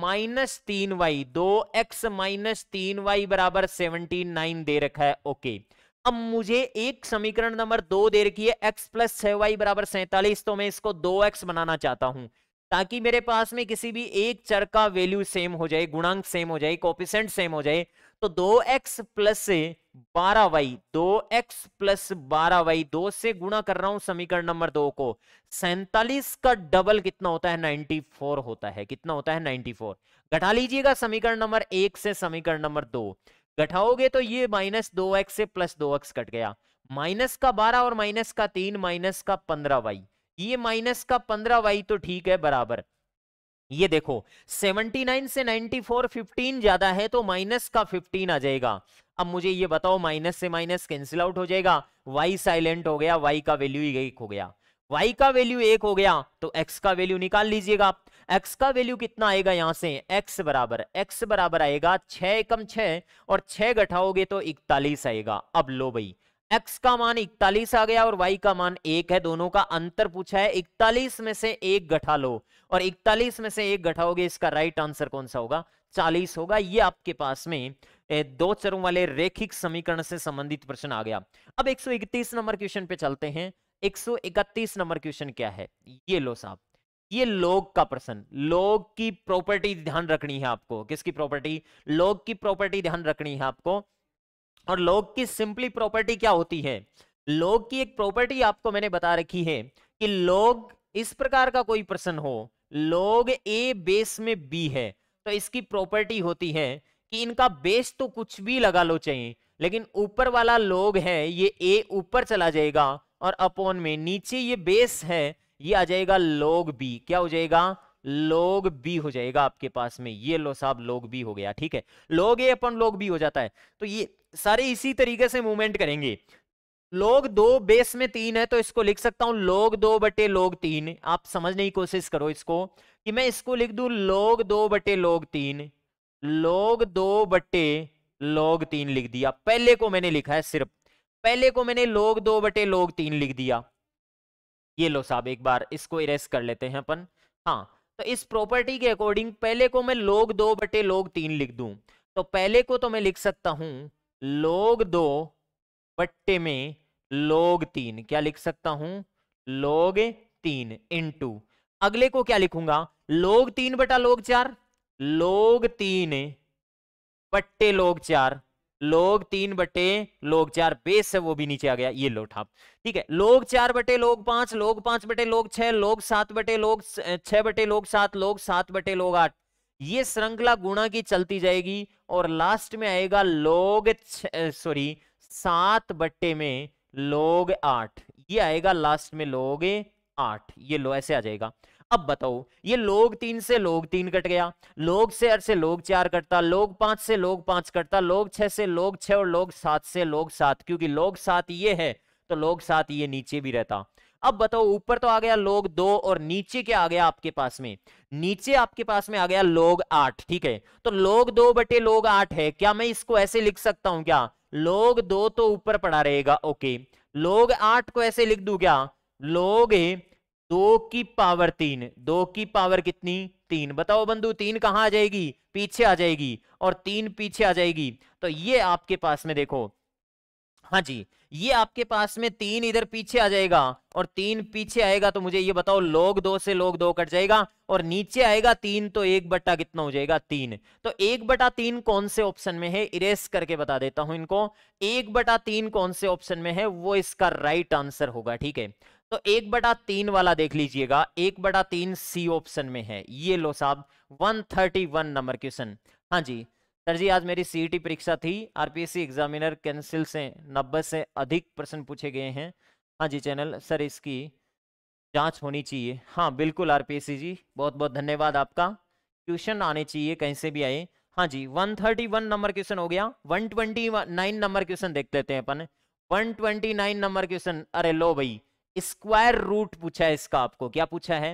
माइनस तीन वाई दो एक्स माइनस तीन वाई बराबर सेवनटी नाइन दे रखा है ओके अब मुझे एक समीकरण नंबर दो दे रखी है एक्स प्लस छह वाई बराबर सैतालीस तो मैं इसको दो एक्स बनाना चाहता हूं ताकि मेरे पास में किसी भी एक चर का वैल्यू सेम हो जाए गुणांक सेम हो जाए कॉपिसेंट सेम हो जाए तो दो एक्स प्लस बारह वाई दो एक्स प्लस बारह वाई दो से गुणा कर रहा हूं समीकरण नंबर दो को सैतालीस का डबल कितना होता है नाइनटी फोर होता है कितना होता है नाइनटी फोर घटा लीजिएगा समीकरण नंबर एक से समीकरण नंबर दो घटाओगे तो ये माइनस दो एक्स से प्लस दो एक्स कट गया माइनस का बारह और माइनस का तीन माइनस का पंद्रह वाई ये e माइनस का पंद्रह वाई तो ठीक है बराबर ये देखो 79 से 94 15 ज्यादा है तो माइनस का 15 आ जाएगा अब मुझे ये बताओ माइनस से माइनस कैंसिल आउट हो जाएगा वाई साइलेंट हो गया वाई का वैल्यू एक हो गया y का वैल्यू एक हो गया तो x का वैल्यू निकाल लीजिएगा आप x का वैल्यू कितना आएगा यहां से x बराबर x बराबर आएगा छह एकम छह और छह घटाओगे तो इकतालीस आएगा अब लो भाई एक्स का मान इकतालीस आ गया और वाई का मान एक है दोनों का अंतर पूछा है इकतालीस में से एक गठा लो और इकतालीस में से एक घटाओगे इसका राइट आंसर कौन सा होगा 40 होगा ये आपके पास में दो चरों वाले रेखिक समीकरण से संबंधित प्रश्न आ गया अब 131 नंबर क्वेश्चन पे चलते हैं 131 नंबर क्वेश्चन क्या है ये लो साहब ये लोग का प्रश्न लोग की प्रॉपर्टी ध्यान रखनी है आपको किसकी प्रॉपर्टी लोग की प्रॉपर्टी ध्यान रखनी है आपको और लॉग की सिंपली प्रॉपर्टी क्या होती है लॉग की एक प्रॉपर्टी आपको मैंने बता रखी है कि लॉग इस प्रकार का कोई प्रश्न हो लॉग ए बेस में बी है तो इसकी प्रॉपर्टी होती है कि इनका बेस तो कुछ भी लगा लो चाहिए लेकिन ऊपर वाला लॉग है ये ए ऊपर चला जाएगा और अपॉन में नीचे ये बेस है ये आ जाएगा लॉग बी क्या हो जाएगा लोग बी हो जाएगा आपके पास में ये लो साहब लोग बी हो गया ठीक है लोग ए अपन लोग बी हो जाता है तो ये सारे इसी तरीके से मूवमेंट करेंगे लोग दो बेस में तीन है तो इसको लिख सकता हूं लोग दो बटे लोग तीन आप समझने की कोशिश करो इसको कि मैं इसको लिख दू लोग दो बटे लोग तीन लोग दो बटे लोग तीन लिख दिया पहले को मैंने लिखा है सिर्फ पहले को मैंने लोग दो बटे लोग तीन लिख दिया ये लो साहब एक बार इसको इरेस कर लेते हैं अपन हाँ तो इस प्रॉपर्टी के अकॉर्डिंग पहले को मैं लोग दो बटे लोग तीन लिख दू तो पहले को तो मैं लिख सकता हूं लोग दो बट्टे में लोग तीन क्या लिख सकता हूं लोग तीन इंटू अगले को क्या लिखूंगा लोग तीन बटा लोग चार लोग तीन बट्टे लोग चार लोग तीन बटे लोग चार बेस है वो भी नीचे आ गया ये लो ठाप ठीक है लोग चार बटे लोग पांच लोग पांच बटे लोग छह लोग सात बटे लोग छह बटे लोग सात लोग सात बटे लोग आठ ये श्रृंखला गुणा की चलती जाएगी और लास्ट में आएगा लोग सॉरी सात बट्टे में लोग आठ ये आएगा लास्ट में लोग आठ ये लो ऐसे आ जाएगा अब बताओ ये लोग तीन से लोग तीन कट गया लोग से से लोग चार कटता लोग पांच से लोग पांच कटता लोग छह से लोग छह और लोग सात से लोग सात क्योंकि लोग सात ये है तो लोग सात ये नीचे भी रहता अब बताओ ऊपर तो आ गया लोग दो और नीचे क्या आ गया आपके पास में नीचे आपके पास में आ गया लोग आठ ठीक है तो लोग दो बटे लोग आठ है क्या मैं इसको ऐसे लिख सकता हूं क्या लोग दो तो ऊपर पड़ा रहेगा ओके लोग आठ को ऐसे लिख दू क्या लोग दो की पावर तीन दो की पावर कितनी तीन बताओ बंधु तीन कहां आ जाएगी पीछे आ जाएगी और तीन पीछे आ जाएगी तो ये आपके पास में देखो हाँ जी ये आपके पास में तीन इधर पीछे आ जाएगा और तीन पीछे आएगा तो मुझे ये बताओ लोग दो से लोग दो कट जाएगा और नीचे आएगा तीन तो एक बट्टा कितना हो जाएगा तीन तो एक बटा तीन कौन से ऑप्शन में है इरेस करके बता देता हूं इनको एक बटा तीन कौन से ऑप्शन में है वो इसका राइट आंसर होगा ठीक है तो एक बटा तीन वाला देख लीजिएगा एक बटा तीन सी ऑप्शन में है ये लो साहब one thirty one number question हाँ जी सर जी आज मेरी सीईटी e परीक्षा थी आरपीएससी एग्जामिनर कैंसिल से नब्बे से अधिक प्रश्न पूछे गए हैं हाँ जी चैनल सर इसकी जांच होनी चाहिए हाँ बिल्कुल आरपीएससी जी बहुत बहुत धन्यवाद आपका क्वेश्चन आने चाहिए कहीं से भी आए हाँ जी 131 नंबर क्वेश्चन हो गया 129 नंबर क्वेश्चन देख लेते हैं अपन 129 नंबर क्वेश्चन अरे लो भाई स्क्वायर रूट पूछा है इसका आपको क्या पूछा है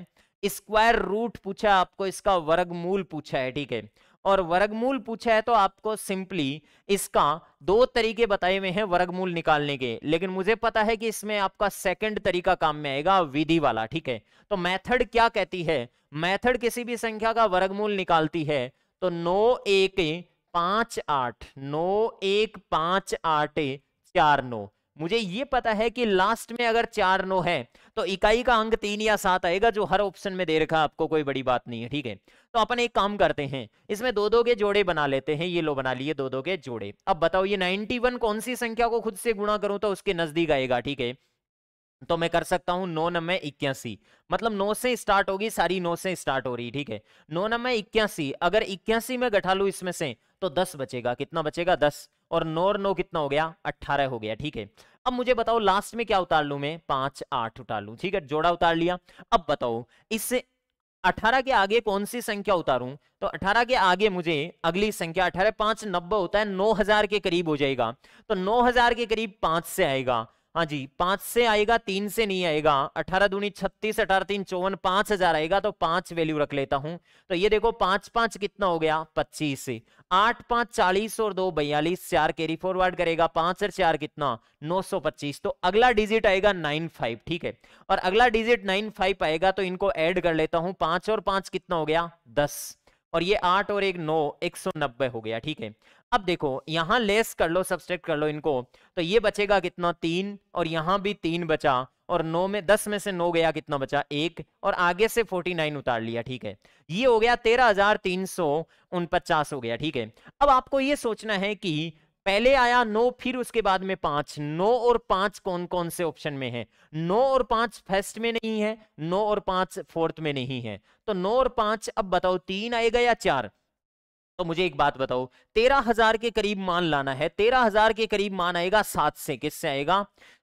स्क्वायर रूट पूछा आपको इसका वर्गमूल पूछा है ठीक है और वर्गमूल पूछा है तो आपको सिंपली इसका दो तरीके बताए हुए हैं वर्गमूल निकालने के लेकिन मुझे पता है कि इसमें आपका सेकंड तरीका काम में आएगा विधि वाला ठीक है तो मेथड क्या कहती है मेथड किसी भी संख्या का वर्गमूल निकालती है तो नौ एक पांच आठ नौ एक पांच आठ चार नौ मुझे ये पता है कि लास्ट में अगर चार नो है तो इकाई का अंक तीन या सात आएगा जो हर ऑप्शन में दे रखा आपको कोई बड़ी बात नहीं है ठीक है तो अपन एक काम करते हैं इसमें दो दो के जोड़े बना लेते हैं ये लो बना लिए दो दो के जोड़े अब बताओ ये 91 कौन सी संख्या को खुद से गुणा करूं तो उसके नजदीक आएगा ठीक है तो मैं कर सकता हूं नौ नब्बे इक्यासी मतलब नौ से स्टार्ट होगी सारी नौ से स्टार्ट हो रही ठीक है नौ नब्बे इक्यासी अगर इक्यासी में गठा लू इसमें से तो दस बचेगा कितना बचेगा दस और नौ और नौ कितना हो गया अट्ठारह हो गया ठीक है अब मुझे बताओ लास्ट में क्या उतार लू मैं पांच आठ उतार लू ठीक है जोड़ा उतार लिया अब बताओ इससे अठारह के आगे कौन सी संख्या उतारूं तो अठारह के आगे मुझे अगली संख्या अठारह पांच नब्बे होता है नौ हजार के करीब हो जाएगा तो नौ हजार के करीब पांच से आएगा हाँ जी पांच से आएगा तीन से नहीं आएगा अठारह दूनी छत्तीस अठारह तीन चौवन पांच हजार आएगा तो पांच वैल्यू रख लेता हूं तो ये देखो पांच पांच कितना हो गया पच्चीस आठ पांच चालीस और दो बयालीस चार कैरी फॉरवर्ड करेगा पांच और चार कितना नौ सौ पच्चीस तो अगला डिजिट आएगा नाइन फाइव ठीक है और अगला डिजिट नाइन फाइव आएगा तो इनको एड कर लेता हूं पांच और पांच कितना हो गया दस और ये आठ और एक नौ एक सौ नब्बे हो गया ठीक है अब देखो यहां लेस कर लो सब्सट्रैक्ट कर लो इनको तो ये बचेगा कितना तीन और यहाँ भी तीन बचा और नौ में दस में से नौ गया कितना बचा एक और आगे से फोर्टी नाइन उतार लिया ठीक है ये हो गया तेरह हजार तीन सौ उनपचास हो गया ठीक है अब आपको ये सोचना है कि पहले आया नौ फिर उसके बाद में पांच नौ और पांच कौन कौन से ऑप्शन में है नौ और पांच फर्स्ट में नहीं है नौ और पांच फोर्थ में नहीं है तो नौ और पांच अब बताओ तीन आएगा या चार तो मुझे एक बात बताओ तेरह हजार के करीब मान लाना है तेरह हजार के करीब मान आएगा सात से किससे आएगा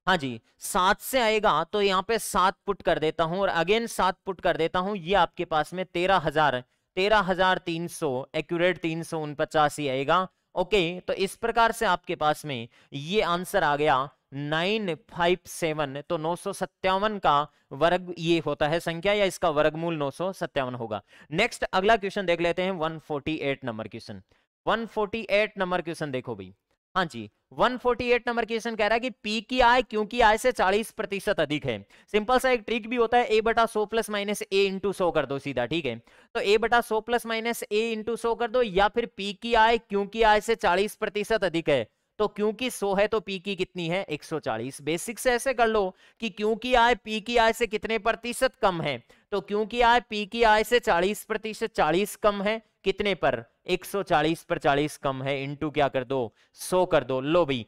हाँ जी सात से आएगा तो यहाँ पे सात पुट कर देता हूं और अगेन सात पुट कर देता हूं ये आपके पास में तेरह हजार तेरह हजार तीन सौ एक्यूरेट तीन सौ उनपचास ही आएगा ओके तो इस प्रकार से आपके पास में ये आंसर आ गया नाइन फाइव सेवन तो नौ सौ सत्तावन का वर्ग ये होता है संख्या या इसका वर्गमूल नौ सौ सत्तावन होगा नेक्स्ट अगला क्वेश्चन देख लेते हैं one forty eight number question one forty eight number question देखो भाई हाँ जी 148 नंबर क्वेश्चन कह रहा है कि पी की आय क्योंकि आय से 40 प्रतिशत अधिक है सिंपल सा एक ट्रिक भी होता है ए बटा सो प्लस माइनस ए इंटू सो कर दो सीधा ठीक है तो ए बटा सो प्लस माइनस ए इंटू सो कर दो या फिर पी की आय क्योंकि आय से 40 प्रतिशत अधिक है तो क्योंकि सो है तो पी की कितनी है 140 बेसिक से ऐसे कर लो कि क्योंकि आय पी की आय से कितने प्रतिशत कम है तो क्योंकि आय पी की आय से 40 प्रतिशत चालीस कम है कितने पर 140 पर 40 कम है इंटू क्या कर दो 100 कर दो लो भाई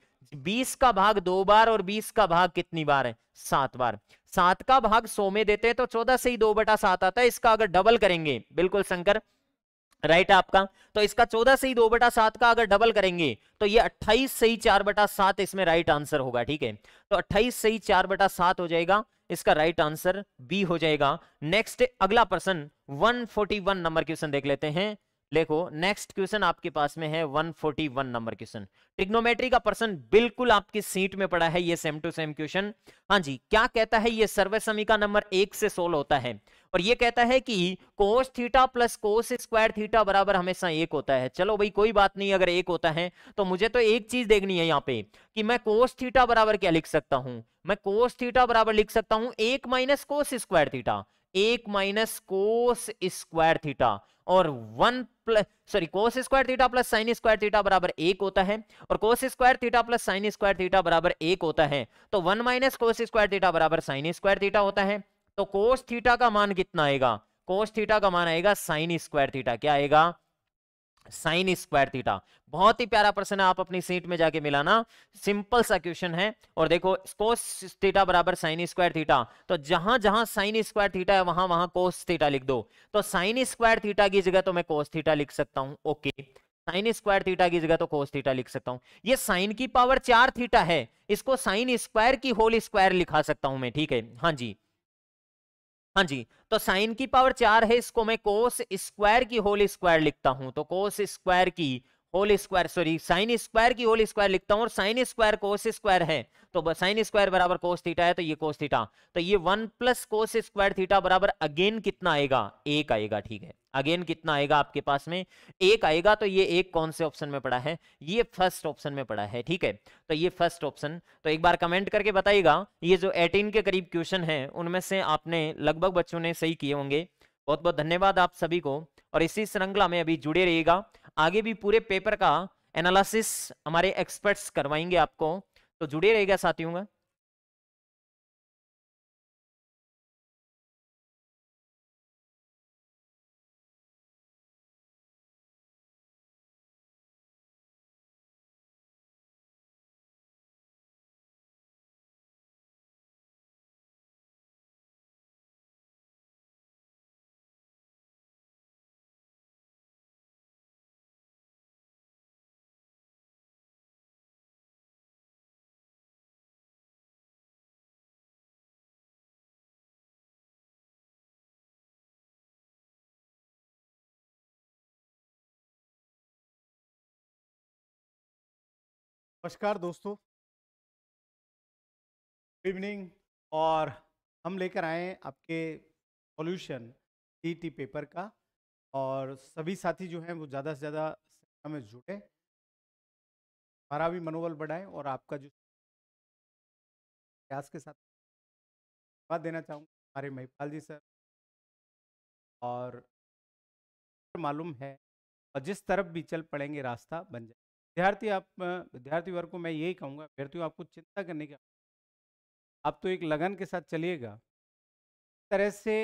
20 का भाग दो बार और 20 का भाग कितनी बार है सात बार सात का भाग 100 में देते हैं तो 14 से ही दो बटा सात आता है इसका अगर डबल करेंगे बिल्कुल शंकर राइट आपका तो इसका चौदह से ही दो बटा सात का अगर डबल करेंगे तो ये अट्ठाईस से ही चार बटा सात इसमें राइट आंसर होगा ठीक है तो अट्ठाईस से ही चार बटा सात हो जाएगा इसका राइट आंसर बी हो जाएगा नेक्स्ट अगला प्रश्न 141 नंबर क्वेश्चन देख लेते हैं देखो नेक्स्ट क्वेश्चन आपके पास में है 141 नंबर क्वेश्चन ट्रिग्नोमेट्री का पर्सन बिल्कुल आपकी सीट में पड़ा है ये सेम टू सेम क्वेश्चन हाँ जी क्या कहता है ये सर्वे का नंबर एक से सोल होता है और ये कहता है कि cos theta plus cos square theta बराबर हमेशा एक होता है चलो भाई कोई बात नहीं अगर एक होता है तो मुझे तो एक चीज देखनी है यहाँ पे कि मैं कोस थीटा बराबर क्या लिख सकता हूं मैं कोस थीटा बराबर लिख सकता हूं एक माइनस कोस स्क्वायर थीटा एक माइनस कोस स्क्वायर थीटा और one sorry cos square theta plus sine square theta बराबर एक होता है और cos square theta plus sine square theta बराबर एक होता है तो one minus cos square theta बराबर साइन स्क्वायर थीटा होता है तो कोस थीटा का मान कितना आएगा कोस थीटा का मान आएगा साइन स्क्वायर थीटा क्या आएगा साइन स्क्वायर थीटा बहुत ही प्यारा प्रश्न है आप अपनी सीट में जाके मिलाना सिंपल सा क्वेश्चन है और देखो कोस थीटा बराबर साइन स्क्वायर थीटा तो जहां जहां साइन स्क्वायर थीटा है वहां वहां कोस थीटा लिख दो तो साइन स्क्वायर थीटा की जगह तो मैं कोस थीटा लिख सकता हूं ओके साइन स्क्वायर थीटा की जगह तो कोस थीटा लिख सकता हूं ये साइन की पावर चार थीटा है इसको साइन स्क्वायर की होल स्क्वायर लिखा सकता हूं मैं ठीक है हाँ जी हाँ जी तो साइन की पावर चार है इसको मैं कोस स्क्वायर की होल स्क्वायर लिखता हूं तो कोस स्क्वायर की whole square sorry sine square की होल स्क्वायर लिखता हूं और साइन स्क्वायर कोस स्क्वायर है तो साइन स्क्वायर बराबर कोस थीटा है तो ये कोस थीटा तो ये one plus cos square theta बराबर अगेन कितना आएगा एक आएगा ठीक है अगेन कितना आएगा आपके पास में एक आएगा तो ये एक कौन से ऑप्शन में पड़ा है ये फर्स्ट ऑप्शन में पड़ा है ठीक है तो ये फर्स्ट ऑप्शन तो एक बार कमेंट करके बताइएगा ये जो एटीन के करीब क्वेश्चन है उनमें से आपने लगभग बच्चों ने सही किए होंगे बहुत बहुत धन्यवाद आप सभी को और इसी श्रृंखला में अभी जुड़े रहिएगा आगे भी पूरे पेपर का एनालिसिस हमारे एक्सपर्ट्स करवाएंगे आपको तो जुड़े रहेगा साथियों का नमस्कार दोस्तों गुड इवनिंग और हम लेकर आए आपके सॉल्यूशन टी पेपर का और सभी साथी जो हैं वो ज़्यादा से ज़्यादा में जुड़े हमारा भी मनोबल बढ़ाएं और आपका जो प्रयास के साथ बात देना चाहूँगा हमारे महिपाल जी सर और मालूम है और जिस तरफ भी चल पड़ेंगे रास्ता बन जाए विद्यार्थी आप विद्यार्थी वर्ग को मैं यही कहूँगा अभ्यर्थियों आपको चिंता करने की आप तो एक लगन के साथ चलिएगा तरह से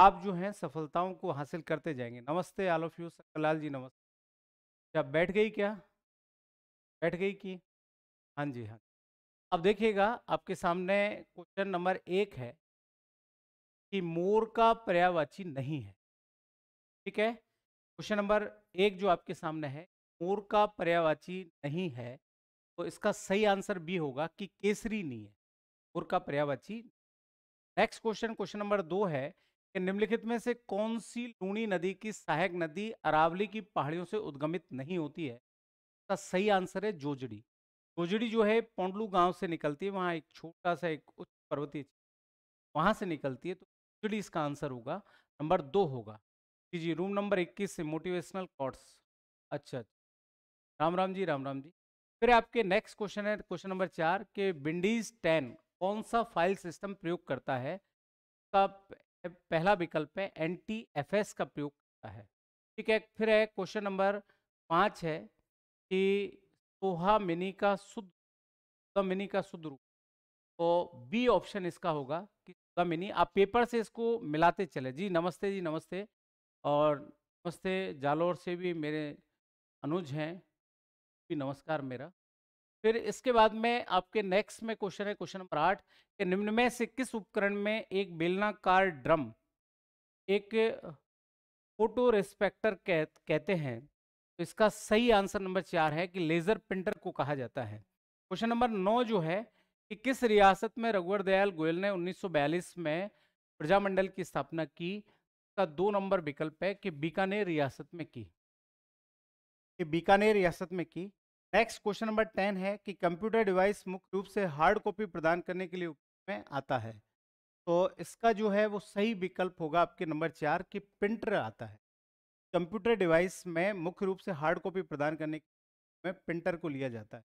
आप जो हैं सफलताओं को हासिल करते जाएंगे नमस्ते आल ऑफ यू सकलाल जी नमस्ते क्या बैठ गई क्या बैठ गई कि हाँ जी हाँ अब देखिएगा आपके सामने क्वेश्चन नंबर एक है कि मोर का पर्यावाची नहीं है ठीक है क्वेश्चन नंबर एक जो आपके सामने है मोर का पर्यावाची नहीं है तो इसका सही आंसर बी होगा कि केसरी नहीं है मोर का पर्यावाची नेक्स्ट क्वेश्चन क्वेश्चन नंबर दो है कि निम्नलिखित में से कौन सी लूणी नदी की सहायक नदी अरावली की पहाड़ियों से उद्गमित नहीं होती है इसका सही आंसर है जोजड़ी जोजड़ी जो है पोंडलू गांव से निकलती है वहाँ एक छोटा सा एक उच्च पर्वतीय वहाँ से निकलती है तो जोजड़ी इसका आंसर होगा नंबर दो होगा जी जी रूम नंबर इक्कीस से मोटिवेशनल कॉर्ड्स अच्छा, अच्छा। राम राम जी राम राम जी फिर आपके नेक्स्ट क्वेश्चन है क्वेश्चन नंबर चार के विंडीज टेन कौन सा फाइल सिस्टम प्रयोग करता है का पहला विकल्प है एन का प्रयोग करता है ठीक है फिर है क्वेश्चन नंबर पाँच है कि सोहा मिनी का शुद्ध तो मिनी का शुद्ध रूप तो बी ऑप्शन इसका होगा कि सुधा मिनी आप पेपर से इसको मिलाते चले जी नमस्ते जी नमस्ते और नमस्ते जालोर से भी मेरे अनुज हैं भी नमस्कार मेरा फिर इसके बाद में आपके नेक्स्ट में क्वेश्चन है क्वेश्चन नंबर आठ कि निम्न में से किस उपकरण में एक बेलनाकार ड्रम एक फोटो रिस्पेक्टर कह, कहते हैं तो इसका सही आंसर नंबर चार है कि लेजर प्रिंटर को कहा जाता है क्वेश्चन नंबर नौ जो है कि किस रियासत में रघुवर दयाल गोयल ने 1942 में प्रजामंडल की स्थापना की इसका दो नंबर विकल्प है कि बीकानेर रियासत में की कि बीकानेर रियासत में की नेक्स्ट क्वेश्चन नंबर टेन है कि कंप्यूटर डिवाइस मुख्य रूप से हार्ड कॉपी प्रदान करने के लिए में आता है तो इसका जो है वो सही विकल्प होगा आपके नंबर चार कि प्रिंटर आता है कंप्यूटर डिवाइस में मुख्य रूप से हार्ड कॉपी प्रदान करने में प्रिंटर को लिया जाता है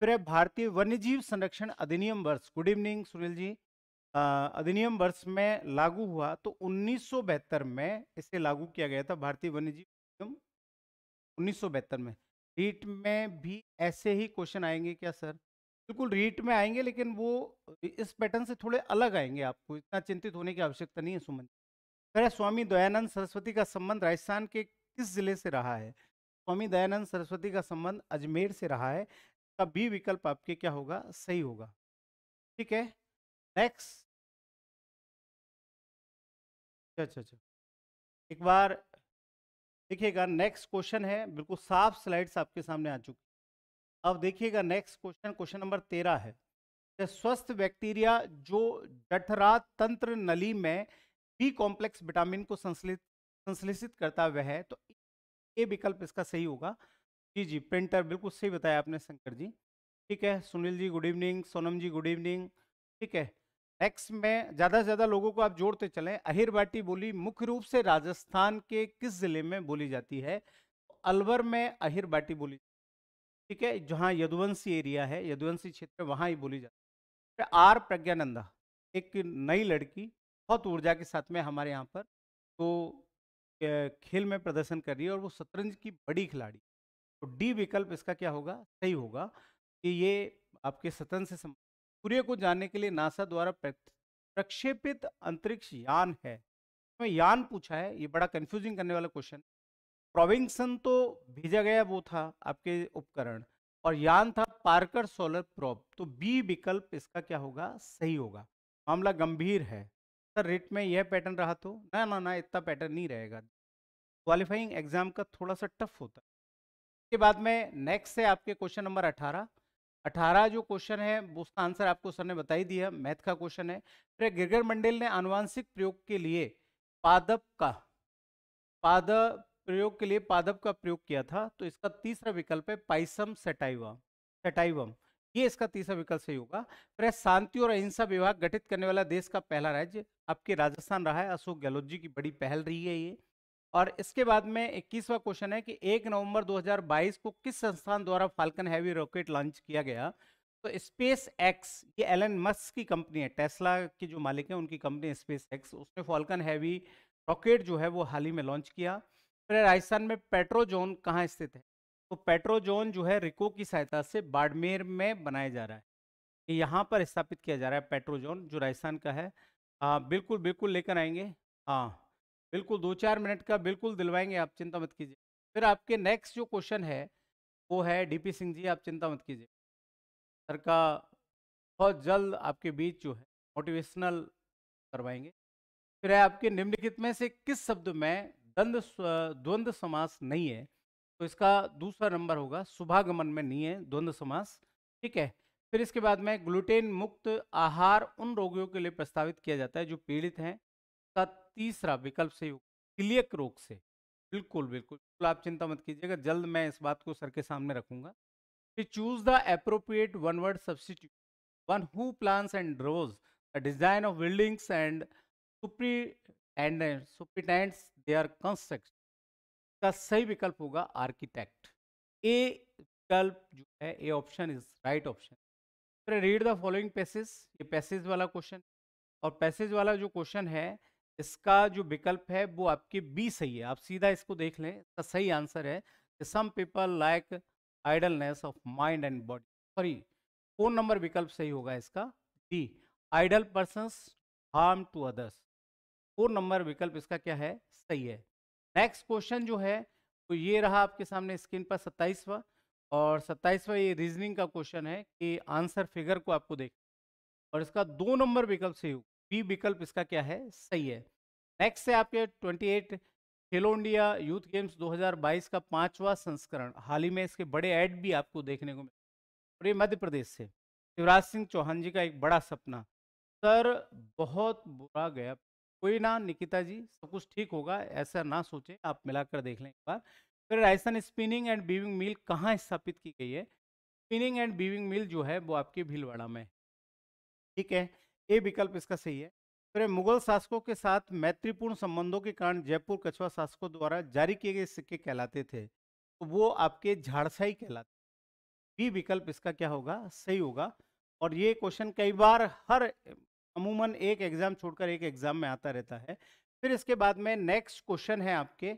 फिर है भारतीय वन्यजीव संरक्षण अधिनियम वर्ष गुड इवनिंग सुनील जी अधिनियम वर्ष में लागू हुआ तो उन्नीस में इसे लागू किया गया था भारतीय वन्यजीव उन्नीस में रीट में भी ऐसे ही क्वेश्चन आएंगे क्या सर बिल्कुल रीट में आएंगे लेकिन वो इस पैटर्न से थोड़े अलग आएंगे आपको इतना चिंतित होने की आवश्यकता नहीं है सुमन सर स्वामी दयानंद सरस्वती का संबंध राजस्थान के किस जिले से रहा है स्वामी दयानंद सरस्वती का संबंध अजमेर से रहा है का भी विकल्प आपके क्या होगा सही होगा ठीक है नेक्स्ट अच्छा, अच्छा अच्छा एक बार देखिएगा नेक्स्ट क्वेश्चन है बिल्कुल साफ स्लाइड्स आपके सामने आ चुकी अब देखिएगा नेक्स्ट क्वेश्चन क्वेश्चन नंबर तेरह है स्वस्थ बैक्टीरिया जो जठरा तंत्र नली में बी कॉम्प्लेक्स विटामिन को संश्लित संश्लेषित करता वह है तो ए विकल्प इसका सही होगा जी जी प्रिंटर बिल्कुल सही बताया आपने शंकर जी ठीक है Sunil ji good evening Sonam ji good evening ठीक है एक्स में ज्यादा से ज्यादा लोगों को आप जोड़ते चले बाटी बोली मुख्य रूप से राजस्थान के किस जिले में बोली जाती है अलवर में बाटी बोली ठीक है जहाँ यदुवंशी एरिया है यदुवंशी क्षेत्र वहाँ ही बोली जाती है आर प्रज्ञानंदा एक नई लड़की बहुत ऊर्जा के साथ में हमारे यहाँ पर तो खेल में प्रदर्शन कर रही है और वो शतरंज की बड़ी खिलाड़ी तो डी विकल्प इसका क्या होगा सही होगा कि ये आपके शतरंज से संबंधित सूर्य को जानने के लिए नासा द्वारा प्रक्षेपित अंतरिक्ष यान है इसमें यान पूछा है ये बड़ा कंफ्यूजिंग करने वाला क्वेश्चन प्रोविंगसन तो भेजा गया वो था आपके उपकरण और यान था पार्कर सोलर प्रॉप तो बी विकल्प इसका क्या होगा सही होगा मामला गंभीर है सर रिट में यह पैटर्न रहा तो ना ना ना इतना पैटर्न नहीं रहेगा क्वालिफाइंग एग्जाम का थोड़ा सा टफ होता है इसके बाद में नेक्स्ट है आपके क्वेश्चन नंबर अठारह अठारह जो क्वेश्चन है उसका आंसर आपको सर ने बता ही दिया मैथ का क्वेश्चन है फिर गिरगर मंडेल ने आनुवांशिक प्रयोग के लिए पादप का पाद प्रयोग के लिए पादप का प्रयोग किया था तो इसका तीसरा विकल्प है पाइसम सेटाइवम सेटाइवम ये इसका तीसरा विकल्प सही होगा फिर शांति और अहिंसा विभाग गठित करने वाला देश का पहला राज्य आपके राजस्थान रहा है अशोक गहलोत जी की बड़ी पहल रही है ये और इसके बाद में इक्कीसवा क्वेश्चन है कि एक नवंबर 2022 को किस संस्थान द्वारा फाल्कन हैवी रॉकेट लॉन्च किया गया तो स्पेस एक्स ये एलन मस्क की कंपनी है टेस्ला की जो मालिक है उनकी कंपनी स्पेस एक्स उसने फाल्कन हैवी रॉकेट जो है वो हाल ही में लॉन्च किया फिर राजस्थान में पेट्रोजोन कहाँ स्थित है तो पेट्रोजोन जो है रिको की सहायता से बाड़मेर में बनाया जा रहा है यहाँ पर स्थापित किया जा रहा है पेट्रोजोन जो राजस्थान का है आ, हाँ, बिल्कुल बिल्कुल लेकर आएंगे हाँ बिल्कुल दो चार मिनट का बिल्कुल दिलवाएंगे आप चिंता मत कीजिए फिर आपके नेक्स्ट जो क्वेश्चन है वो है डीपी सिंह जी आप चिंता मत कीजिए सर का बहुत जल्द आपके बीच जो है मोटिवेशनल करवाएंगे फिर है आपके निम्नलिखित में से किस शब्द में द्वंद द्वंद्व समास नहीं है तो इसका दूसरा नंबर होगा सुभागमन में नहीं है द्वंद्व समास ठीक है फिर इसके बाद में ग्लूटेन मुक्त आहार उन रोगियों के लिए प्रस्तावित किया जाता है जो पीड़ित हैं तीसरा विकल्प से क्लियक रोग से बिल्कुल बिल्कुल बिल्कुल आप चिंता मत कीजिएगा जल्द मैं इस बात को सर के सामने रखूंगा कि choose the appropriate one word substitute one who plans and draws the design of buildings and supervises and their आर कंस्ट्रक्ट का सही विकल्प होगा आर्किटेक्ट ए विकल्प जो है A option is right option read the following passage ये पैसेज वाला क्वेश्चन और पैसेज वाला जो क्वेश्चन है इसका जो विकल्प है वो आपकी बी सही है आप सीधा इसको देख लें इसका तो सही आंसर है कि some people like idleness of mind and body sorry phone number विकल्प सही होगा इसका D idle persons harm to others phone number विकल्प इसका क्या है सही है नेक्स्ट क्वेश्चन जो है तो ये रहा आपके सामने स्क्रीन पर सत्ताईसवा और सत्ताईसवा ये रीजनिंग का क्वेश्चन है कि आंसर फिगर को आपको देख और इसका दो नंबर विकल्प सही होगा बी विकल्प इसका क्या है सही है नेक्स्ट है आपके 28 खेलो इंडिया यूथ गेम्स 2022 का पांचवा संस्करण हाल ही में इसके बड़े ऐड भी आपको देखने को मिले और ये मध्य प्रदेश से शिवराज सिंह चौहान जी का एक बड़ा सपना सर बहुत बुरा गया कोई ना निकिता जी सब कुछ ठीक होगा ऐसा ना सोचे आप मिलाकर देख लें एक बार फिर Rajasthan spinning and weaving mill कहाँ स्थापित की गई है स्पिनिंग एंड बीविंग मिल जो है वो आपके भीलवाड़ा में ठीक है ए विकल्प इसका सही है फिर मुगल शासकों के साथ मैत्रीपूर्ण संबंधों के कारण जयपुर कछवा शासकों द्वारा जारी किए गए सिक्के कहलाते थे तो वो आपके झाड़साई कहलाते बी विकल्प इसका क्या होगा सही होगा और ये क्वेश्चन कई बार हर अमूमन एक एग्जाम छोड़कर एक एग्जाम में आता रहता है फिर इसके बाद में नेक्स्ट क्वेश्चन है आपके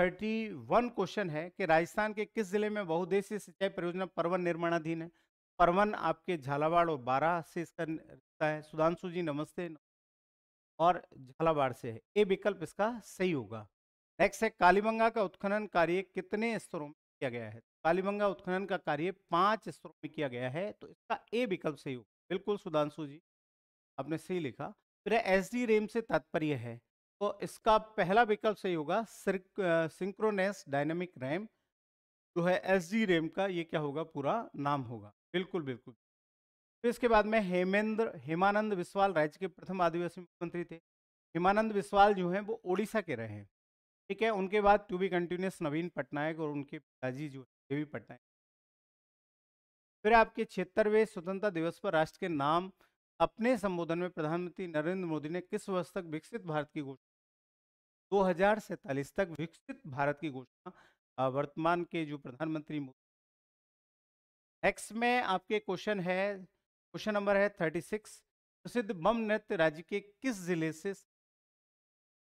थर्टी वन क्वेश्चन है कि राजस्थान के किस जिले में बहुदेशीय सिंचाई परियोजना पर्वन निर्माणाधीन है परमन आपके झालावाड़ और बारह से इसका रिश्ता है सुधांशु जी नमस्ते और झालावाड़ से है ये विकल्प इसका सही होगा नेक्स्ट है कालीबंगा का उत्खनन कार्य कितने स्तरों में किया गया है कालीबंगा उत्खनन का कार्य पांच स्तरों में किया गया है तो इसका ए विकल्प सही होगा बिल्कुल सुधांशु जी आपने सही लिखा फिर एस डी रेम से तात्पर्य है तो इसका पहला विकल्प सही होगा सिंक्रोनेस डायनेमिक रैम जो है एस डी रैम का ये क्या होगा पूरा नाम होगा बिल्कुल बिल्कुल फिर इसके बाद में हेमेंद्र हेमानंद विश्वाल राज्य के प्रथम आदिवासी मुख्यमंत्री थे हेमानंद विश्वाल जो हैं वो ओडिशा के रहे हैं ठीक है उनके बाद to be continuous Naveen Patnaik और उनके पिताजी जो देवी पटनायक फिर आपके छिहत्तरवें स्वतंत्रता दिवस पर राष्ट्र के नाम अपने संबोधन में प्रधानमंत्री नरेंद्र मोदी ने किस वर्ष तक विकसित भारत की घोषणा दो हजार तक विकसित भारत की घोषणा वर्तमान के जो प्रधानमंत्री एक्स में आपके क्वेश्चन है क्वेश्चन नंबर है थर्टी सिक्स प्रसिद्ध बम नृत्य राज्य के किस जिले से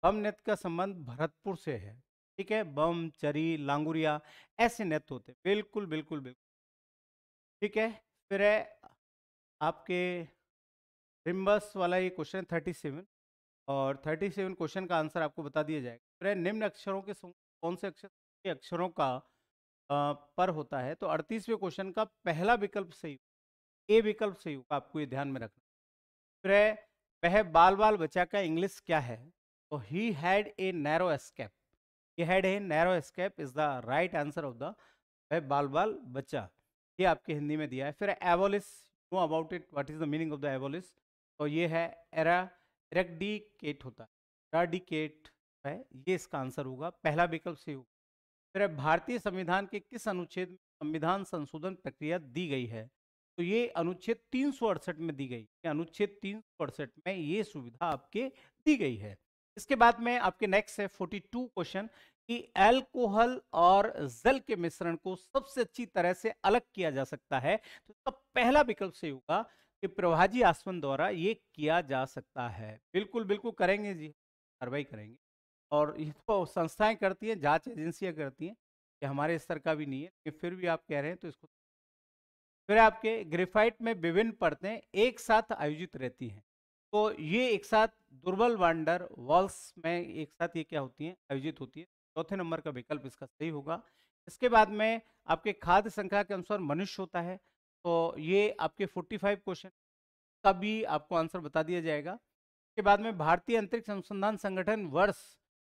बम नृत्य का संबंध भरतपुर से है ठीक है बम चरी लांगुरिया ऐसे नृत्य होते हैं बिल्कुल बिल्कुल बिल्कुल ठीक है फिर है आपके रिम्बस वाला ये क्वेश्चन थर्टी सेवन और थर्टी सेवन क्वेश्चन का आंसर आपको बता दिया जाएगा फिर निम्न अक्षरों के कौन से अक्षर के अक्षरों का पर होता है तो अड़तीसवें क्वेश्चन का पहला विकल्प सही ए विकल्प सही होगा आपको ये ध्यान में रखना फिर है वह बाल बाल बच्चा का इंग्लिश क्या है तो he had a narrow escape ये had a narrow escape is the right answer of the वह बाल बाल बच्चा ये आपके हिंदी में दिया है फिर एवोलिस know about it what is the meaning of the एवोलिस तो ये है एरा एरेक्डिकेट होता है एराडिकेट है ये इसका आंसर होगा पहला विकल्प सही होगा फिर भारतीय संविधान के किस अनुच्छेद में संविधान संशोधन प्रक्रिया दी गई है तो ये अनुच्छेद तीन में दी गई अनुच्छेद तीन में ये सुविधा आपके दी गई है इसके बाद में आपके नेक्स्ट है फोर्टी क्वेश्चन कि एल्कोहल और जल के मिश्रण को सबसे अच्छी तरह से अलग किया जा सकता है तो इसका पहला विकल्प से होगा कि प्रभाजी आसवन द्वारा ये किया जा सकता है बिल्कुल बिल्कुल करेंगे जी कार्रवाई करेंगे और ये तो संस्थाएं करती हैं जांच एजेंसियां करती हैं कि हमारे स्तर का भी नहीं है लेकिन फिर भी आप कह रहे हैं तो इसको फिर आपके ग्रेफाइट में विभिन्न परतें एक साथ आयोजित रहती हैं तो ये एक साथ दुर्बल वांडर वॉल्स में एक साथ ये क्या होती हैं आयोजित होती है चौथे नंबर का विकल्प इसका सही होगा इसके बाद में आपके खाद्य संख्या के अनुसार मनुष्य होता है तो ये आपके 45 क्वेश्चन का भी आपको आंसर बता दिया जाएगा इसके बाद में भारतीय अंतरिक्ष अनुसंधान संगठन वर्ष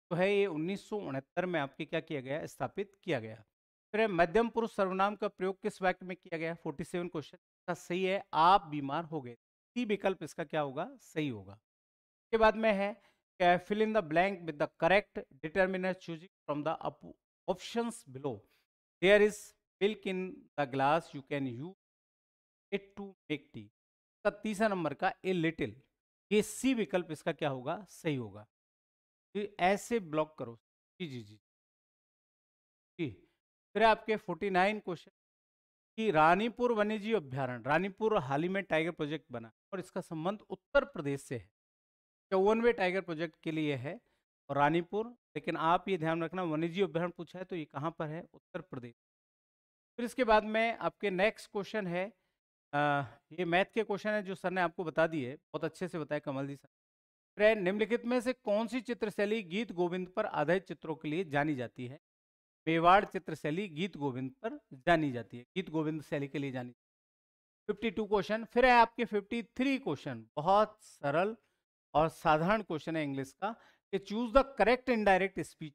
तो है ये उन्नीस में आपके क्या किया गया स्थापित किया गया फिर मध्यम पुरुष सर्वनाम का प्रयोग किस वाक्य में किया गया 47 क्वेश्चन इसका सही है आप बीमार हो गए सी विकल्प इसका क्या होगा सही होगा इसके बाद में है fill in the blank with the correct determiner choosing from the option below there is milk in the glass you can you it to make tea तीसरा नंबर का ए लिटिल ये सी विकल्प इसका क्या होगा सही होगा तो ऐसे ब्लॉक करो जी जी जी जी फिर आपके 49 क्वेश्चन कि रानीपुर वन्यजीव अभ्यारण रानीपुर हाल ही में टाइगर प्रोजेक्ट बना और इसका संबंध उत्तर प्रदेश से है चौवनवे टाइगर प्रोजेक्ट के लिए है और रानीपुर लेकिन आप ये ध्यान रखना वन्यजीव अभ्यारण पूछा है तो ये कहाँ पर है उत्तर प्रदेश फिर इसके बाद में आपके नेक्स्ट क्वेश्चन है आ, ये मैथ के क्वेश्चन है जो सर ने आपको बता दिए बहुत अच्छे से बताया कमल जी सर त्रय निम्नलिखित में से कौन सी चित्रशैली गीत गोविंद पर आधारित चित्रों के लिए जानी जाती है मेवाड़ चित्रशैली गीत गोविंद पर जानी जाती है गीत गोविंद शैली के लिए जानी फिफ्टी टू क्वेश्चन फिर है आपके फिफ्टी थ्री क्वेश्चन बहुत सरल और साधारण क्वेश्चन है इंग्लिश का कि choose the correct indirect speech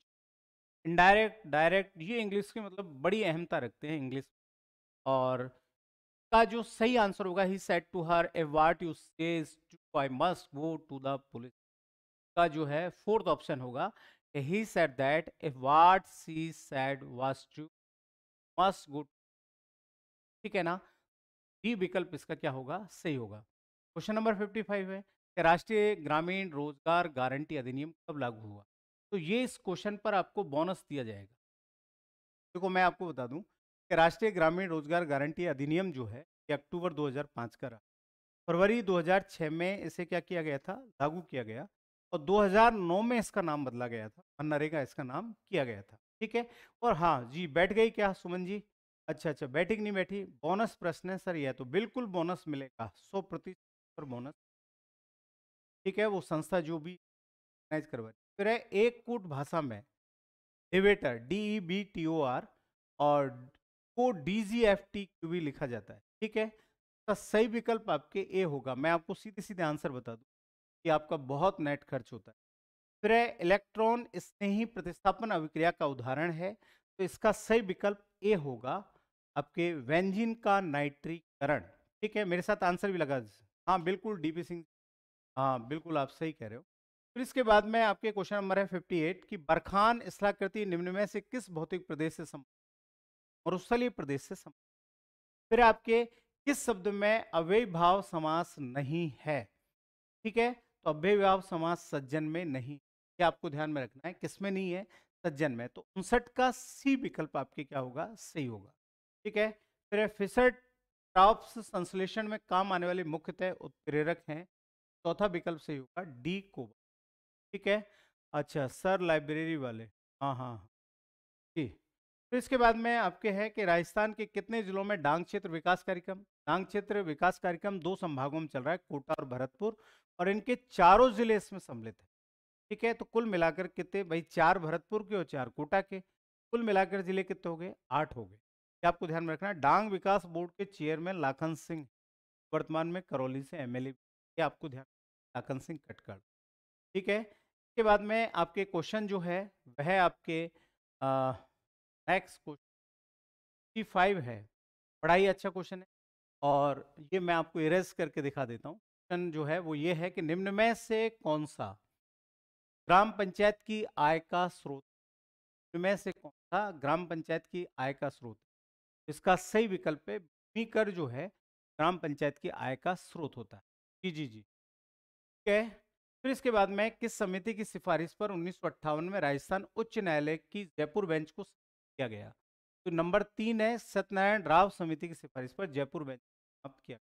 indirect direct ये इंग्लिश की मतलब बड़ी अहमता रखते हैं इंग्लिश और का जो सही आंसर होगा he said to her a what you says तो I must go to the police का जो है फोर्थ ऑप्शन होगा he said that if what she said was true must go ठीक है ना डी विकल्प इसका क्या होगा सही होगा क्वेश्चन नंबर फिफ्टी फाइव है कि राष्ट्रीय ग्रामीण रोजगार गारंटी अधिनियम कब लागू हुआ तो ये इस क्वेश्चन पर आपको बोनस दिया जाएगा देखो मैं आपको बता दूं कि राष्ट्रीय ग्रामीण रोजगार गारंटी अधिनियम जो है ये अक्टूबर 2005 का रहा फरवरी 2006 में इसे क्या किया गया था लागू किया गया और 2009 में इसका नाम बदला गया था और इसका नाम किया गया था ठीक है और हाँ जी बैठ गई क्या सुमन जी अच्छा अच्छा बैठी नहीं बैठी बोनस प्रश्न है सर यह तो बिल्कुल बोनस मिलेगा सौ प्रतिशत पर बोनस ठीक है वो संस्था जो भी ऑर्गेनाइज करवा फिर है एक कूट भाषा में debtor D E e B T O R और को D G F T Q भी लिखा जाता है ठीक है इसका सही विकल्प आपके ए होगा मैं आपको सीधे सीधे आंसर बता दूं कि आपका बहुत नेट खर्च होता है फिर इलेक्ट्रॉन स्नेही प्रतिस्थापन अभिक्रिया का उदाहरण है तो इसका सही विकल्प ए होगा आपके वेंजिन का नाइट्रीकरण ठीक है मेरे साथ आंसर भी लगा हाँ बिल्कुल डीपी सिंह हाँ बिल्कुल आप सही कह रहे हो फिर इसके बाद में आपके क्वेश्चन नंबर है 58 कि बरखान स्थलाकृति निम्न में से किस भौतिक प्रदेश से संबंधित मरुस्थलीय प्रदेश से संबंधित फिर आपके किस शब्द में अव्यय भाव समास नहीं है ठीक है तो अव्यय भाव समास सज्जन में नहीं ये आपको ध्यान में रखना है किसमें नहीं है सज्जन में तो उनसठ का सी विकल्प आपके क्या होगा सही होगा ठीक है प्रेफिसर टॉप्स संश्लेषण में काम आने वाले मुख्यतः उत्प्रेरक हैं चौथा विकल्प सही होगा डी को ठीक है अच्छा सर लाइब्रेरी वाले हाँ हाँ, हाँ। जी तो इसके बाद में आपके है कि राजस्थान के कितने जिलों में डांग क्षेत्र विकास कार्यक्रम डांग क्षेत्र विकास कार्यक्रम दो संभागों में चल रहा है कोटा और भरतपुर और इनके चारों जिले इसमें सम्मिलित है ठीक है तो कुल मिलाकर कितने भाई चार भरतपुर के और चार कोटा के कुल मिलाकर जिले कितने हो गए आठ हो गए आपको ध्यान में रखना है डांग विकास बोर्ड के चेयरमैन लाखन सिंह वर्तमान में करौली से एम एल आपको ध्यान लाखन सिंह कटकड़ ठीक है इसके बाद में आपके क्वेश्चन जो है वह आपके आ, नेक्स्ट क्वेश्चन फाइव है बड़ा ही अच्छा क्वेश्चन है और ये मैं आपको इरेज करके दिखा देता हूँ क्वेश्चन जो है वो ये है कि निम्न में से कौन सा ग्राम पंचायत की आय का स्रोत निम्न में से कौन सा ग्राम पंचायत की आय का स्रोत इसका सही विकल्प है भूमि कर जो है ग्राम पंचायत की आय का स्रोत होता है जी जी जी ठीक है फिर इसके बाद में किस समिति की सिफारिश पर उन्नीस में राजस्थान उच्च न्यायालय की जयपुर बेंच को गया तो नंबर तीन है सत्यनारायण राव समिति की सिफारिश पर जयपुर बेंच समाप्त किया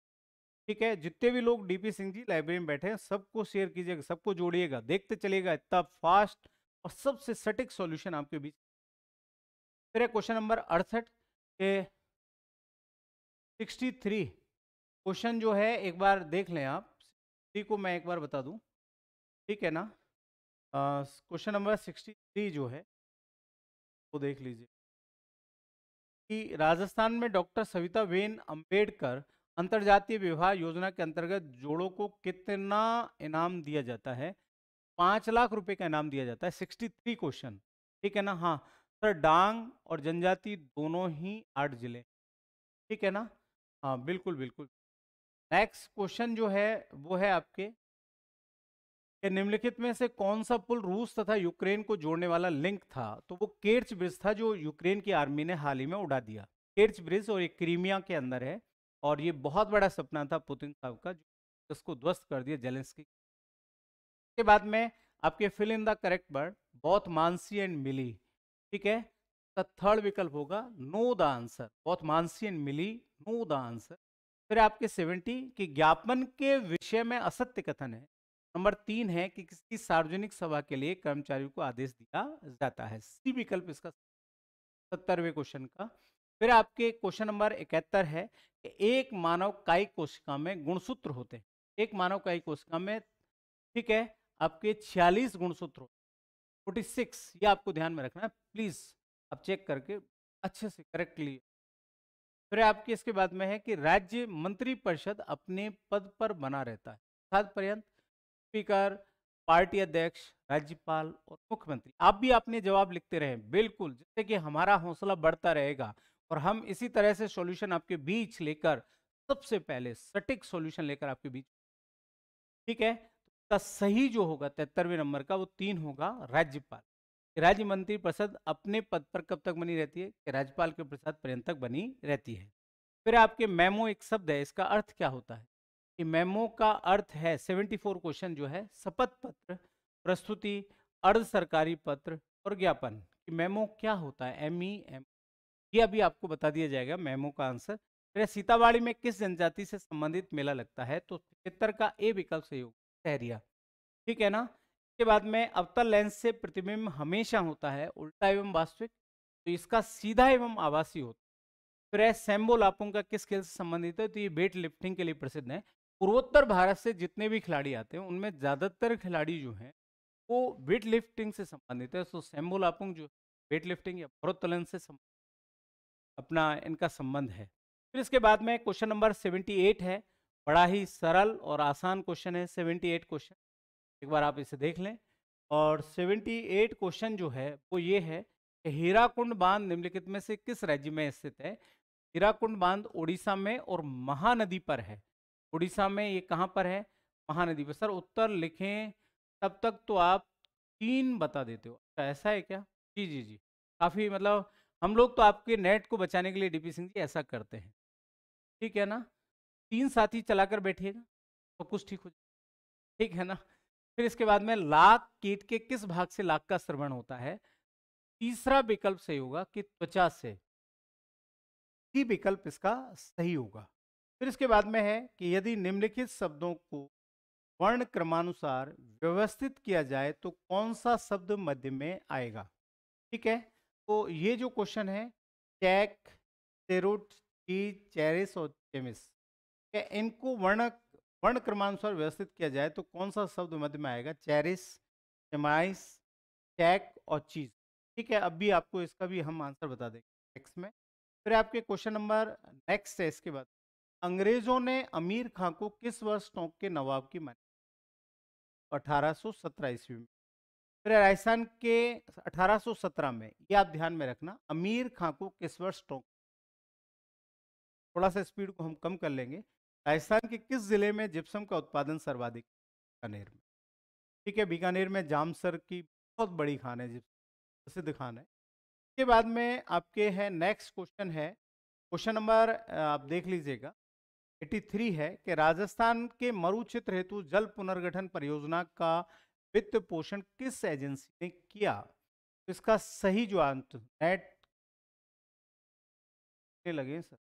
ठीक है जितने भी लोग डीपी सिंह जी लाइब्रेरी में बैठे हैं सबको शेयर कीजिएगा सबको जोड़िएगा देखते चलिएगा इतना फास्ट और सबसे सटीक सॉल्यूशन आपके बीच फिर है क्वेश्चन नंबर अड़सठ के सिक्सटी थ्री क्वेश्चन जो है एक बार देख लें आप थ्री को मैं एक बार बता दूं ठीक है ना क्वेश्चन नंबर सिक्सटी थ्री जो है वो देख लीजिए कि राजस्थान में डॉक्टर सविता बेन अंबेडकर अंतरजातीय विवाह योजना के अंतर्गत जोड़ों को कितना इनाम दिया जाता है पाँच लाख रुपए का इनाम दिया जाता है सिक्सटी थ्री क्वेश्चन ठीक है ना हाँ सर डांग और जनजाति दोनों ही आठ जिले ठीक है ना हाँ बिल्कुल बिल्कुल नेक्स्ट क्वेश्चन जो है वो है आपके कि निम्नलिखित में से कौन सा पुल रूस तथा यूक्रेन को जोड़ने वाला लिंक था तो वो केर्च ब्रिज था जो यूक्रेन की आर्मी ने हाल ही में उड़ा दिया केर्च ब्रिज और ये क्रीमिया के अंदर है और ये बहुत बड़ा सपना था पुतिन साहब का जो इसको ध्वस्त कर दिया जेलेंस्की के बाद में आपके fill in the correct word बहुत मानसी एंड मिली ठीक है थर्ड विकल्प होगा नो द आंसर बहुत Mansi and Mili know the answer फिर आपके सेवेंटी की ज्ञापन के विषय में असत्य कथन है नंबर तीन है कि किसी सार्वजनिक सभा के लिए कर्मचारियों को आदेश दिया जाता है सी विकल्प इसका सत्तरवें क्वेश्चन का फिर आपके क्वेश्चन नंबर इकहत्तर है कि एक मानव कायिक कोशिका में गुणसूत्र होते हैं एक मानव कायिक कोशिका में ठीक है आपके 46 गुणसूत्र फोर्टी सिक्स ये आपको ध्यान में रखना है प्लीज आप चेक करके अच्छे से करेक्टली फिर आपके इसके बाद में है कि राज्य मंत्री परिषद अपने पद पर बना रहता है सात पर्यंत स्पीकर पार्टी अध्यक्ष राज्यपाल और मुख्यमंत्री आप भी अपने जवाब लिखते रहे बिल्कुल जिससे कि हमारा हौसला बढ़ता रहेगा और हम इसी तरह से सॉल्यूशन आपके बीच लेकर सबसे पहले सटीक सॉल्यूशन लेकर आपके बीच ठीक है तो का सही जो होगा तिहत्तरवें नंबर का वो तीन होगा राज्यपाल राज्य मंत्री परिषद अपने पद पर कब तक बनी रहती है कि राज्यपाल के प्रसाद पर्यंत तक बनी रहती है फिर आपके मेमो एक शब्द है इसका अर्थ क्या होता है कि मेमो का अर्थ है 74 क्वेश्चन जो है शपथ पत्र प्रस्तुति अर्ध सरकारी पत्र और ज्ञापन कि मेमो क्या होता है एम ई एम ये अभी आपको बता दिया जाएगा मेमो का आंसर सीतावाड़ी में किस जनजाति से संबंधित मेला लगता है तो पितर का ए विकल्प सही होगा ठीक है ना इसके बाद में अवतल लेंस से प्रतिबिंब हमेशा होता है उल्टा एवं वास्तविक तो इसका सीधा एवं आवासीय होता है फिर है का किस खेल से संबंधित है तो ये वेट लिफ्टिंग के लिए प्रसिद्ध है पूर्वोत्तर भारत से जितने भी खिलाड़ी आते हैं उनमें ज़्यादातर खिलाड़ी जो हैं वो वेट लिफ्टिंग से संबंधित है सो तो सैम्बो लापुंग जो वेट लिफ्टिंग या भरोत्तोलन से अपना इनका संबंध है फिर इसके बाद में क्वेश्चन नंबर सेवेंटी एट है बड़ा ही सरल और आसान क्वेश्चन है सेवेंटी एट क्वेश्चन एक बार आप इसे देख लें और सेवेंटी एट क्वेश्चन जो है वो ये है कि हीराकुंड बांध निम्नलिखित में से किस राज्य में स्थित है हीराकुंड बांध ओडिशा में और महानदी पर है उड़ीसा में ये कहाँ पर है महानदी पर सर उत्तर लिखें तब तक तो आप तीन बता देते हो अच्छा ऐसा है क्या जी जी जी काफ़ी मतलब हम लोग तो आपके नेट को बचाने के लिए डीपी सिंह जी ऐसा करते हैं ठीक है ना तीन साथी चलाकर बैठिएगा तो कुछ ठीक हो जाए ठीक है ना फिर इसके बाद में लाख कीट के किस भाग से लाख का श्रवण होता है तीसरा विकल्प सही होगा कि त्वचा से विकल्प इसका सही होगा फिर इसके बाद में है कि यदि निम्नलिखित शब्दों को वर्ण क्रमानुसार व्यवस्थित किया जाए तो कौन सा शब्द मध्य में आएगा ठीक है तो ये जो क्वेश्चन है चैक सेरुट टी चेरिस और चेमिस इनको वर्ण वर्ण क्रमानुसार व्यवस्थित किया जाए तो कौन सा शब्द मध्य में आएगा चेरिस चेमाइस चैक और चीज ठीक है अब भी आपको इसका भी हम आंसर बता देंगे नेक्स्ट में फिर आपके क्वेश्चन नंबर नेक्स्ट है इसके बाद अंग्रेजों ने अमीर खां को किस वर्ष टोंक के नवाब की मान्यता अठारह सौ ईस्वी में फिर राजस्थान के 1817 में ये आप ध्यान में रखना अमीर खां को किस वर्ष टोंक थोड़ा सा स्पीड को हम कम कर लेंगे राजस्थान के किस जिले में जिप्सम का उत्पादन सर्वाधिक बीकानेर में ठीक है बीकानेर में जामसर की बहुत बड़ी खान है जिप्सम प्रसिद्ध खान है इसके बाद में आपके है नेक्स्ट क्वेश्चन है क्वेश्चन नंबर आप देख लीजिएगा 83 है कि राजस्थान के मरु क्षेत्र हेतु जल पुनर्गठन परियोजना का वित्त पोषण किस एजेंसी ने किया इसका सही जो अंत नेट लगे सर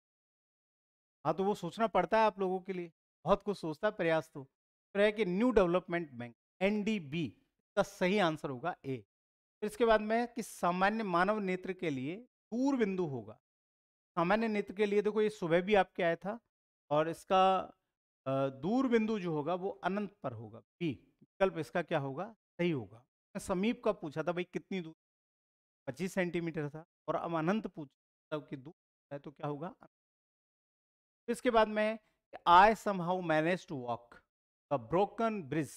हाँ तो वो सोचना पड़ता है आप लोगों के लिए बहुत कुछ सोचता है प्रयास तो फिर है कि न्यू डेवलपमेंट बैंक एन का सही आंसर होगा ए फिर इसके बाद में कि सामान्य मानव नेत्र के लिए दूर बिंदु होगा सामान्य नेत्र के लिए देखो ये सुबह भी आपके आया था और इसका दूर बिंदु जो होगा वो अनंत पर होगा बी विकल्प इसका क्या होगा सही होगा मैं समीप का पूछा था भाई कितनी दूर पच्चीस सेंटीमीटर था और अब अनंत पूछा कि दूर है तो क्या होगा इसके बाद में I somehow manage to walk the broken bridge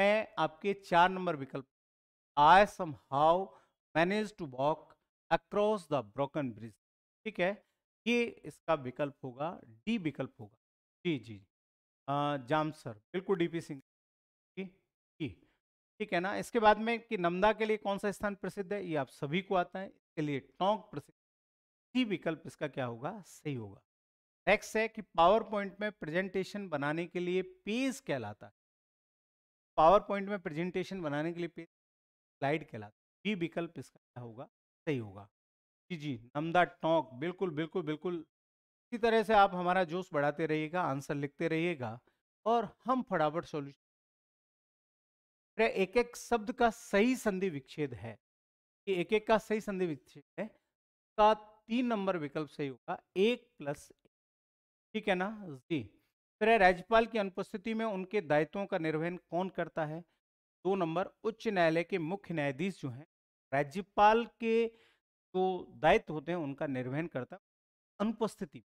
मैं आपके चार नंबर विकल्प I somehow manage to walk across the broken bridge ठीक है ये इसका विकल्प होगा डी विकल्प होगा जी जी जाम सर बिल्कुल डीपी सिंह ठीक है ना इसके बाद में कि नमदा के लिए कौन सा स्थान प्रसिद्ध है ये आप सभी को आता है इसके लिए टोंक प्रसिद्ध डी विकल्प इसका क्या होगा सही होगा नेक्स्ट है कि पावर पॉइंट में प्रेजेंटेशन बनाने के लिए पेज कहलाता है पावर पॉइंट में प्रेजेंटेशन बनाने के लिए पेज स्लाइड कहलाता है बी विकल्प इसका क्या होगा सही होगा जी जी नमदा टोंक बिल्कुल बिल्कुल बिल्कुल इसी तरह से आप हमारा जोश बढ़ाते रहिएगा आंसर लिखते रहिएगा और हम फटाफट सोल्यूशन एक एक शब्द का सही संधि विच्छेद है कि एक एक का सही संधि विच्छेद है का तीन नंबर विकल्प सही होगा एक प्लस ठीक है ना जी फिर राज्यपाल की अनुपस्थिति में उनके दायित्वों का निर्वहन कौन करता है दो नंबर उच्च न्यायालय के मुख्य न्यायाधीश जो हैं राज्यपाल के जो दायित्व होते हैं उनका निर्वहन करता है अनुपस्थिति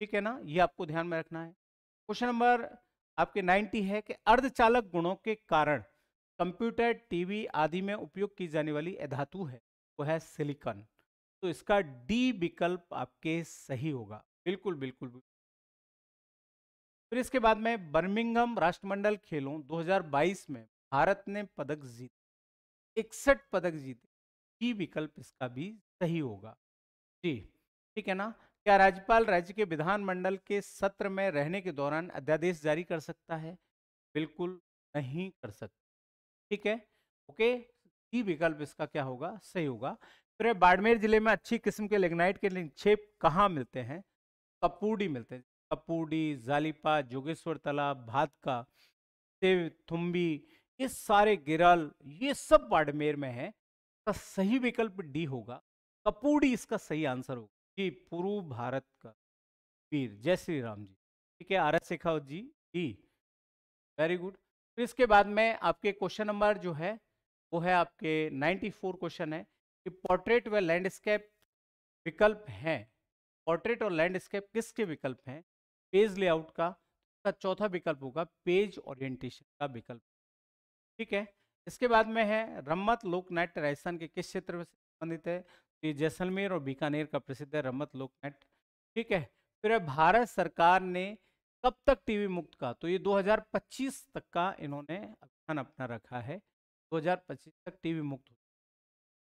ठीक है ना ये आपको ध्यान में रखना है क्वेश्चन नंबर आपके 90 है कि अर्धचालक गुणों के कारण कंप्यूटर टीवी आदि में उपयोग की जाने वाली अधातु है वो है सिलिकॉन तो इसका डी विकल्प आपके सही होगा बिल्कुल बिल्कुल, बिल्कुल। फिर इसके बाद में बर्मिंगम राष्ट्रमंडल खेलों 2022 में भारत ने पदक जीते इकसठ पदक जीते डी विकल्प इसका भी सही होगा जी ठीक है ना क्या राज्यपाल राज्य के विधानमंडल के सत्र में रहने के दौरान अध्यादेश जारी कर सकता है बिल्कुल नहीं कर सकता ठीक है ओके ये विकल्प इसका क्या होगा सही होगा फिर बाड़मेर जिले में अच्छी किस्म के लेग्नाइट के निक्षेप कहाँ मिलते हैं कपूडी मिलते हैं कपूडी जालीपा जोगेश्वर तालाब भातका थुम्बी ये सारे गिरल ये सब बाड़मेर में है तो सही विकल्प डी होगा कपूड़ी इसका सही आंसर होगा जी पूर्व भारत का वीर जय श्री राम जी ठीक है एस शेखावत जी जी वेरी गुड फिर इसके बाद में आपके क्वेश्चन नंबर जो है वो है आपके 94 क्वेश्चन है कि पोर्ट्रेट व लैंडस्केप विकल्प हैं पोर्ट्रेट और लैंडस्केप किसके विकल्प हैं पेज लेआउट का उसका चौथा विकल्प होगा पेज ओरिएंटेशन का विकल्प ठीक है इसके बाद में है रम्मत लोकनाट्य राजस्थान के किस क्षेत्र में संबंधित है कि जैसलमेर और बीकानेर का प्रसिद्ध है रमत लोकनेट ठीक है फिर भारत सरकार ने कब तक टीवी मुक्त का तो ये 2025 तक का इन्होंने अभियान अपना रखा है 2025 तक टीवी मुक्त हो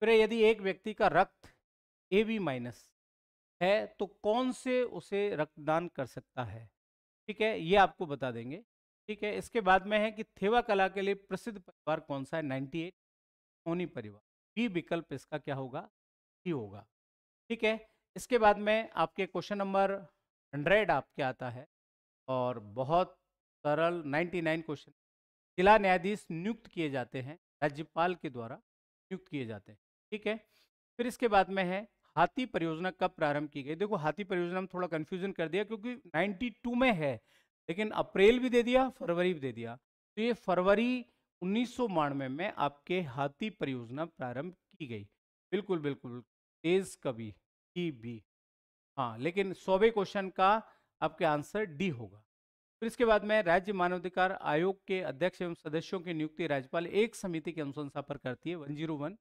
फिर यदि एक व्यक्ति का रक्त ए बी माइनस है तो कौन से उसे रक्तदान कर सकता है ठीक है ये आपको बता देंगे ठीक है इसके बाद में है कि थेवा कला के लिए प्रसिद्ध परिवार कौन सा है 98 एट सोनी परिवार बी विकल्प इसका क्या होगा ही होगा ठीक है इसके बाद में आपके क्वेश्चन नंबर हंड्रेड आपके आता है और बहुत सरल 99 क्वेश्चन जिला न्यायाधीश नियुक्त किए जाते हैं राज्यपाल के द्वारा नियुक्त किए जाते हैं ठीक है फिर इसके बाद में है हाथी परियोजना कब प्रारंभ की गई देखो हाथी परियोजना में थोड़ा कन्फ्यूजन कर दिया क्योंकि नाइन्टी में है लेकिन अप्रैल भी दे दिया फरवरी भी दे दिया तो ये फरवरी उन्नीस में आपके हाथी परियोजना प्रारंभ की गई बिल्कुल बिल्कुल तेज कवि ई बी हाँ लेकिन सौवे क्वेश्चन का आपके आंसर डी होगा फिर इसके बाद में राज्य मानवाधिकार आयोग के अध्यक्ष एवं सदस्यों की नियुक्ति राज्यपाल एक समिति की अनुशंसा पर करती है वन जीरो वन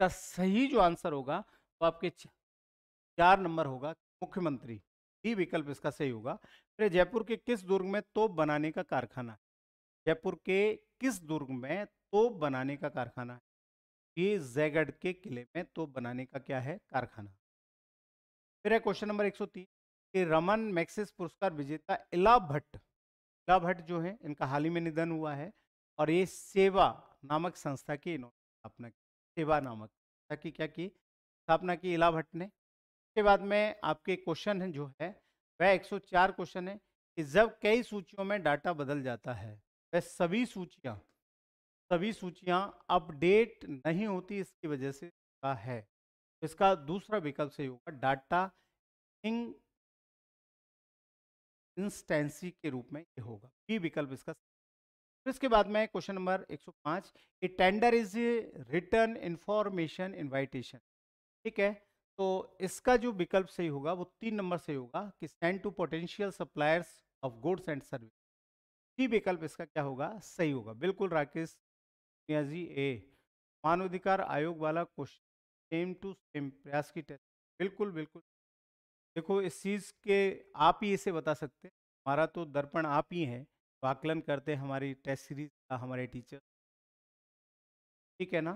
का सही जो आंसर होगा वो आपके चार नंबर होगा मुख्यमंत्री डी विकल्प इसका सही होगा फिर जयपुर के किस दुर्ग में तोप बनाने का कारखाना जयपुर के किस दुर्ग में तोप बनाने का कारखाना ये जैगड के किले में तो बनाने का क्या है कारखाना फिर है क्वेश्चन नंबर 103 कि रमन मैक्सिस पुरस्कार विजेता इला भट्ट इला भट्ट जो है इनका हाल ही में निधन हुआ है और ये सेवा नामक संस्था की इन्होंने स्थापना की सेवा नामक संस्था की क्या की स्थापना की इला भट्ट ने उसके बाद में आपके क्वेश्चन है जो है वह एक क्वेश्चन है कि जब कई सूचियों में डाटा बदल जाता है वह सभी सूचियाँ सभी सूचियां अपडेट नहीं होती इसकी वजह से का है इसका दूसरा विकल्प सही होगा डाटा इंग इंस्टेंसी के रूप में ये होगा बी विकल्प इसका फिर इसके बाद में question number 105 a tender is return information invitation ठीक है तो इसका जो विकल्प सही होगा वो तीन नंबर सही होगा कि send to potential suppliers of goods and service विकल्प इसका क्या होगा सही होगा बिल्कुल राकेश जी ए मानवाधिकार आयोग वाला क्वेश्चन सेम टू सेम प्रयास की टेस्ट बिल्कुल बिल्कुल देखो इस चीज़ के आप ही इसे बता सकते हैं हमारा तो दर्पण आप ही है तो आकलन करते हैं हमारी टेस्ट सीरीज का हमारे टीचर ठीक है ना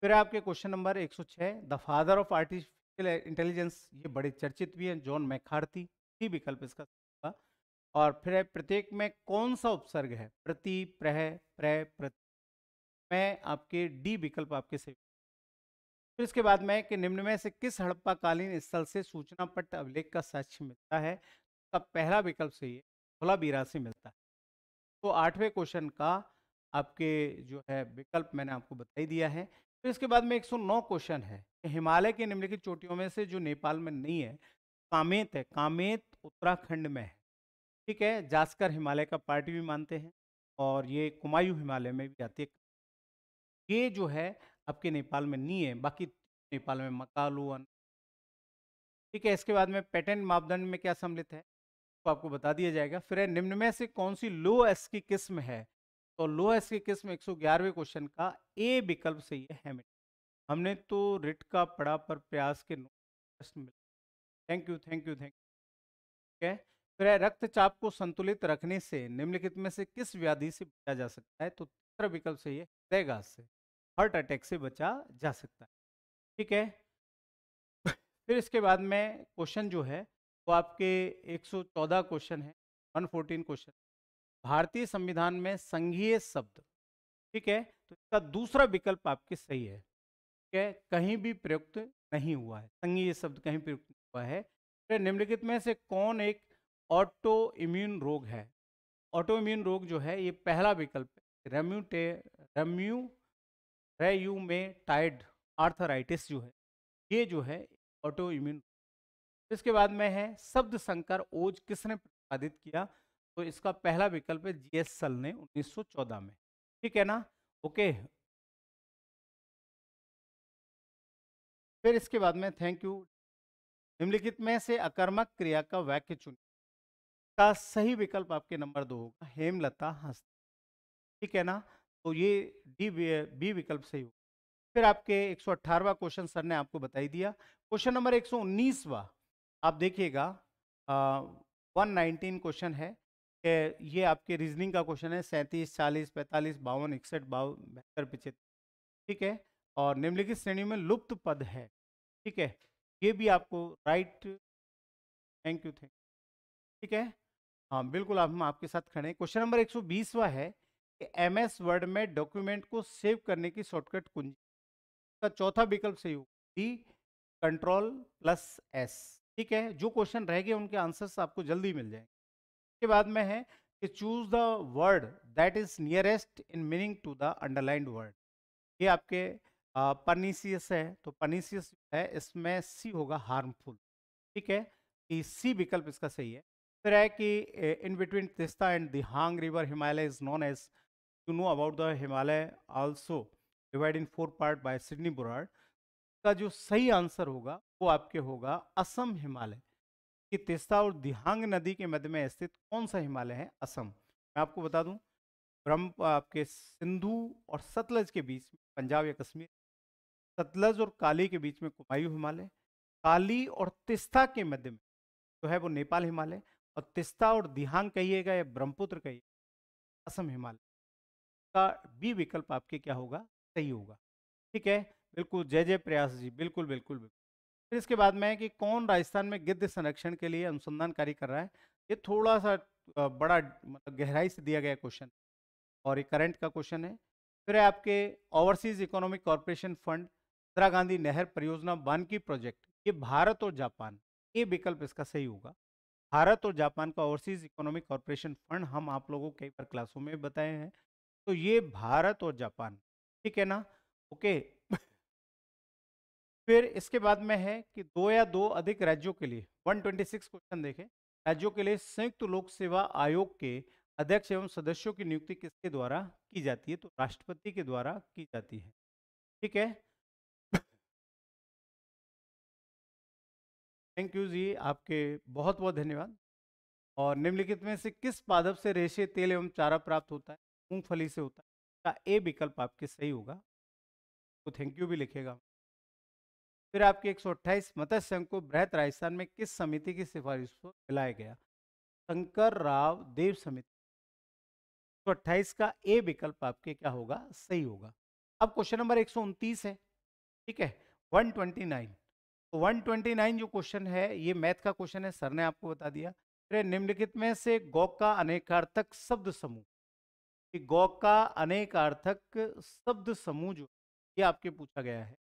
फिर आपके question number 106 the father of artificial intelligence ये बड़े चर्चित भी हैं जॉन मैकार्थी ही विकल्प इसका और फिर प्रत्येक में कौन सा उपसर्ग है प्रति प्रह प्रति मैं आपके डी विकल्प आपके सही फिर इसके बाद में कि निम्न में से किस हड़प्पा कालीन स्थल से सूचना पट्ट अभिलेख का साक्ष्य मिलता है उसका तो पहला विकल्प सही है भोला बिरासी मिलता है तो आठवें क्वेश्चन का आपके जो है विकल्प मैंने आपको बताई दिया है फिर इसके बाद में 109 क्वेश्चन है हिमालय के निम्नलिखित चोटियों में से जो नेपाल में नहीं है कामेत है कामेत उत्तराखंड में है ठीक है जास्कर हिमालय का पार्टी भी मानते हैं और ये कुमायूं हिमालय में भी आती है ये जो है आपके नेपाल में नहीं है बाकी नेपाल में मकालू ठीक है इसके बाद में पेटेंट मापदंड में क्या सम्मिलित है तो आपको बता दिया जाएगा फिर निम्न में से कौन सी लो एस की किस्म है तो लो एस की किस्म एक क्वेश्चन का ए विकल्प से है है हमने तो रिट का पड़ा पर प्यास के thank you thank you thank you ठीक है फिर रक्तचाप को संतुलित रखने से निम्नलिखित में से किस व्याधि से बचा जा सकता है तो तीसरा विकल्प सही है हृदयघात से हार्ट अटैक से बचा जा सकता है ठीक है *laughs* फिर इसके बाद में क्वेश्चन जो है वो आपके 114 क्वेश्चन है 114 क्वेश्चन भारतीय संविधान में संघीय शब्द ठीक है तो इसका दूसरा विकल्प आपके सही है ठीक है कहीं भी प्रयुक्त नहीं हुआ है संघीय शब्द कहीं प्रयुक्त नहीं हुआ है तो निम्नलिखित में से कौन एक ऑटो इम्यून रोग है ऑटो इम्यून रोग जो है ये पहला विकल्प है रेम्यूटे रेम्यू रेयूमेटाइड आर्थराइटिस जो है ये जो है ऑटो इम्यून इसके बाद में है शब्द संकर ओज किसने प्रतिपादित किया तो इसका पहला विकल्प है जी एस सल ने 1914 में ठीक है ना ओके फिर इसके बाद में थैंक यू निम्नलिखित में से अकर्मक क्रिया का वाक्य चुन का सही विकल्प आपके नंबर दो होगा हेमलता हस्त ठीक है ना तो ये डी बी विकल्प सही होगा फिर आपके एक क्वेश्चन सर ने आपको बताई दिया क्वेश्चन नंबर एक आप देखिएगा वन नाइनटीन क्वेश्चन है ये आपके रीजनिंग का क्वेश्चन है सैंतीस चालीस पैंतालीस बावन इकसठ बावन बहत्तर पिछहत्तर ठीक है और निम्नलिखित श्रेणी में लुप्त पद है ठीक है ये भी आपको राइट थैंक यू थैंक ठीक है हाँ बिल्कुल आप हम आपके साथ खड़े हैं क्वेश्चन नंबर बीसवा है एम एस वर्ड में डॉक्यूमेंट को सेव करने की शॉर्टकट कुंजी का चौथा विकल्प सही होगा डी कंट्रोल प्लस एस ठीक है जो क्वेश्चन रह गए उनके आंसर्स आपको जल्दी मिल जाएंगे इसके बाद में है कि choose the word that is nearest in meaning to the underlined word ये आपके पनीसियस है तो पनीसियस है इसमें सी होगा हार्मफुल ठीक है कि सी विकल्प इसका सही है फिर है कि in between Teesta and the हांग river Himalaya is known as to know about the Himalaya also divide in four part by Sidney Burrard का जो सही आंसर होगा वो आपके होगा असम हिमालय कि तेस्ता और दिहांग नदी के मध्य में स्थित कौन सा हिमालय है असम मैं आपको बता दूं ब्रह्म आपके सिंधु और सतलज के बीच पंजाब या कश्मीर सतलज और काली के बीच में कुमायूं हिमालय काली और तिस्ता के मध्य में जो है वो नेपाल हिमालय और तिस्ता और दिहांग कहिएगा या ब्रह्मपुत्र कहिएगा असम हिमालय का बी विकल्प आपके क्या होगा सही होगा ठीक है बिल्कुल जय जय प्रयास जी बिल्कुल बिल्कुल फिर इसके बाद में कि कौन राजस्थान में गिद्ध संरक्षण के लिए अनुसंधान कार्य कर रहा है ये थोड़ा सा बड़ा मतलब गहराई से दिया गया क्वेश्चन और ये करंट का क्वेश्चन है फिर है आपके overseas economic corporation fund Indira Gandhi नहर परियोजना बानकी प्रोजेक्ट ये भारत और जापान ये विकल्प इसका सही होगा भारत और जापान का ओवरसीज इकोनॉमिक कॉरपोरेशन फंड हम आप लोगों को कई बार क्लासों में बताए हैं तो ये भारत और जापान ठीक है ना ओके फिर इसके बाद में है कि दो या दो अधिक राज्यों के लिए 126 क्वेश्चन देखें राज्यों के लिए संयुक्त लोक सेवा आयोग के अध्यक्ष एवं सदस्यों की नियुक्ति किसके द्वारा की जाती है तो राष्ट्रपति के द्वारा की जाती है ठीक है थैंक यू जी आपके बहुत बहुत धन्यवाद और निम्नलिखित में से किस पादप से रेशे तेल एवं चारा प्राप्त होता है मूंगफली से होता है का ए विकल्प आपके सही होगा तो थैंक यू भी लिखेगा फिर आपके 128 मत्स्य संघ को बृहत राजस्थान में किस समिति की सिफारिश को मिलाया गया शंकर राव देव समिति तो अट्ठाईस का ए विकल्प आपके क्या होगा सही होगा अब क्वेश्चन नंबर एक है ठीक है 129 तो 129 जो क्वेश्चन है ये मैथ का क्वेश्चन है सर ने आपको बता दिया निम्नलिखित में से गौ का अनेकार्थक शब्द समूह कि गौ का अनेकार्थक शब्द समूह जो ये आपके पूछा गया है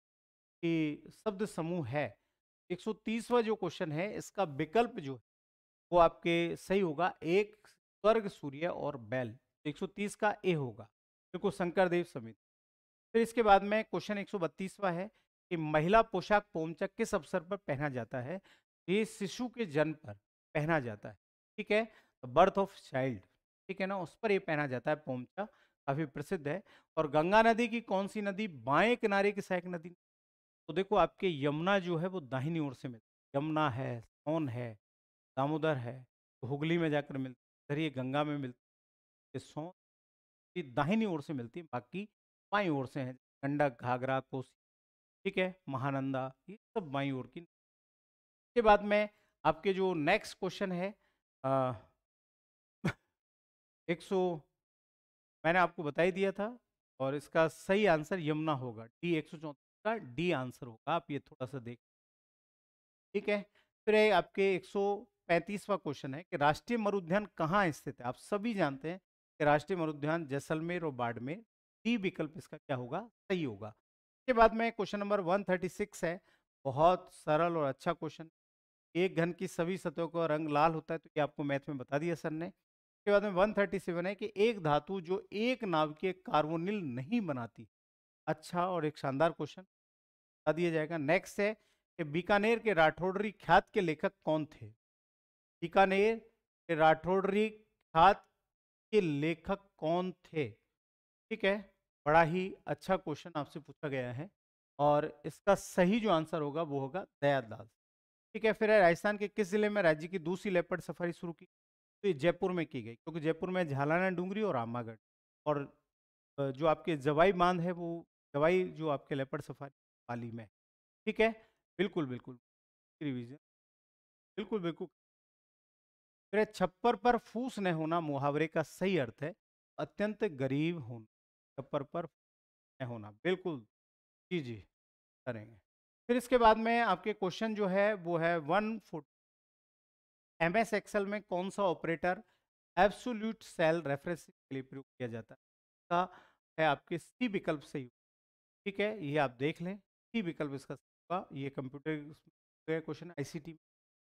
कि शब्द समूह है 130वां जो क्वेश्चन है इसका विकल्प जो है वो आपके सही होगा एक स्वर्ग सूर्य और बैल 130 का ए होगा देखो शंकर देव समित फिर इसके बाद में क्वेश्चन 132वां है कि महिला पोशाक पोमचक किस अवसर पर पहना जाता है ये शिशु के जन्म पर पहना जाता है ठीक है बर्थ ऑफ चाइल्ड ठीक है ना उस पर ये पहना जाता है पोमचा काफ़ी प्रसिद्ध है और गंगा नदी की कौन सी नदी बाएं किनारे की सहायक नदी तो देखो आपके यमुना जो है वो दाहिनी ओर से मिलती है यमुना है सोन है दामोदर है तो हुगली में जाकर मिलती इधर ये गंगा में मिलती है सोन दाहिनी ओर से मिलती है बाकी बाई ओर से है गंडक घाघरा कोसी ठीक है महानंदा ये सब बाई ओर की इसके बाद में आपके जो नेक्स्ट क्वेश्चन है आ, एक सौ मैंने आपको बता ही दिया था और इसका सही आंसर यमुना होगा डी एक का डी आंसर होगा आप ये थोड़ा सा देख ठीक है फिर आपके एक पैंतीसवा क्वेश्चन है कि राष्ट्रीय मरुद्यान कहाँ स्थित है आप सभी जानते हैं कि राष्ट्रीय मरुद्यान जैसलमेर और बाड़मेर डी विकल्प इसका क्या होगा सही होगा इसके बाद में क्वेश्चन नंबर 136 है बहुत सरल और अच्छा क्वेश्चन एक घन की सभी सतहों का रंग लाल होता है तो ये आपको मैथ में बता दिया सर ने उसके बाद में 137 है कि एक धातु जो एक नाव के कार्बोनिल नहीं बनाती अच्छा और एक शानदार क्वेश्चन बता दिया जाएगा नेक्स्ट है कि बीकानेर के राठौड़ी ख्यात के लेखक कौन थे बीकानेर के राठौड़ी ख्यात के लेखक कौन थे ठीक है बड़ा ही अच्छा क्वेश्चन आपसे पूछा गया है और इसका सही जो आंसर होगा वो होगा दयादास ठीक है फिर राजस्थान के किस जिले में राज्य की दूसरी लेपर्ड सफारी शुरू की तो ये जयपुर में की गई क्योंकि जयपुर में झालाना डूंगरी और आमागढ़ और जो आपके जवाई बांध है वो जवाई जो आपके लेपर सफारी पाली में ठीक है बिल्कुल बिल्कुल रिविजन बिल्कुल बिल्कुल मेरे छप्पर पर फूस न होना मुहावरे का सही अर्थ है अत्यंत गरीब होना छप्पर पर न होना बिल्कुल जी जी करेंगे फिर इसके बाद में आपके क्वेश्चन जो है वो है one foot M S Excel में कौन सा ऑपरेटर एब्सोल्यूट सेल रेफरेंसिंग के लिए प्रयोग किया जाता है इसका है आपके सी विकल्प सही ठीक है ये आप देख लें सी विकल्प इसका होगा ये कंप्यूटर क्वेश्चन आईसीटी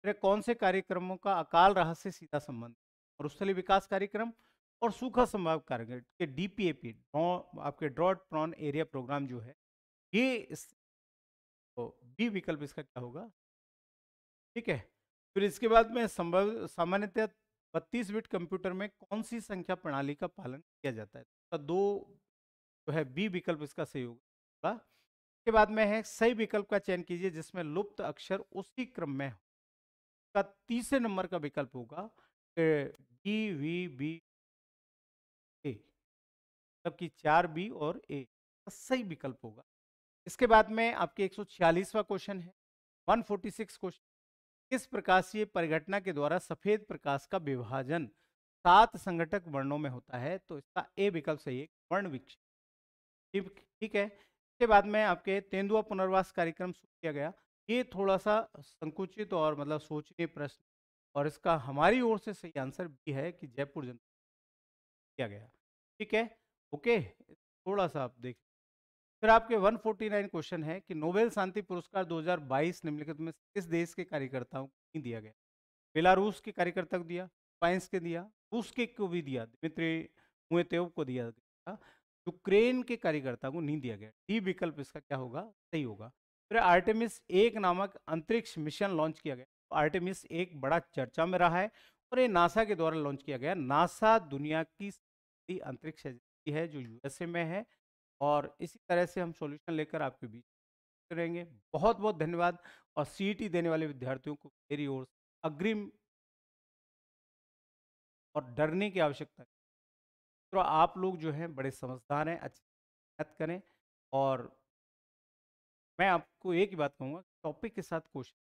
में कौन से कार्यक्रमों का अकाल राहत से सीधा संबंध और स्थलीय विकास कार्यक्रम और सूखा संभाव कार्यक्रम के डीपीएपी आपके ड्रॉट प्रॉन एरिया प्रोग्राम जो है ये इस, तो विकल्प इसका क्या होगा ठीक है फिर इसके बाद में संभव सामान्यतः बत्तीस बिट कंप्यूटर में कौन सी संख्या प्रणाली का पालन किया जाता है तो दो जो है बी विकल्प इसका सही होगा इसके बाद में है सही विकल्प का चयन कीजिए जिसमें लुप्त अक्षर उसी क्रम में हो का तीसरे नंबर का विकल्प होगा डी वी बी ए जबकि चार बी और ए का सही विकल्प होगा इसके बाद में आपके 146वां क्वेश्चन है 146 क्वेश्चन इस प्रकाशीय परिघटना के द्वारा सफेद प्रकाश का विभाजन सात संगठक वर्णों में होता है तो इसका ए विकल्प सही है वर्ण विक्षेप ठीक है इसके बाद में आपके तेंदुआ पुनर्वास कार्यक्रम शुरू किया गया ये थोड़ा सा संकुचित और मतलब सोचने प्रश्न और इसका हमारी ओर से सही आंसर भी है कि जयपुर जनता किया गया ठीक है ओके थोड़ा सा आप देख फिर आपके 149 क्वेश्चन है कि नोबेल शांति पुरस्कार 2022 निम्नलिखित में किस देश के कार्यकर्ताओं को नहीं दिया गया बेलारूस के कार्यकर्ता को दिया फ्रांस के दिया रूस के को भी दिया दिमित्री मुएतेव को दिया गया यूक्रेन के कार्यकर्ता को नहीं दिया गया डी विकल्प इसका क्या होगा सही होगा फिर आर्टेमिस एक नामक अंतरिक्ष मिशन लॉन्च किया गया तो आर्टेमिस एक बड़ा चर्चा में रहा है और ये नासा के द्वारा लॉन्च किया गया नासा दुनिया की अंतरिक्ष एजेंसी है जो यूएसए में है और इसी तरह से हम सॉल्यूशन लेकर आपके बीच रहेंगे बहुत बहुत धन्यवाद और सीईटी e देने वाले विद्यार्थियों को मेरी ओर अग्रिम और डरने की आवश्यकता है तो आप लोग जो हैं बड़े समझदार हैं अच्छी मेहनत करें और मैं आपको एक ही बात कहूँगा टॉपिक के साथ क्वेश्चन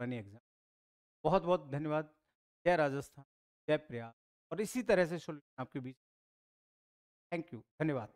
बनी एग्जाम बहुत बहुत धन्यवाद जय राजस्थान जय प्रयाग और इसी तरह से सोल्यूशन आपके बीच थैंक यू धन्यवाद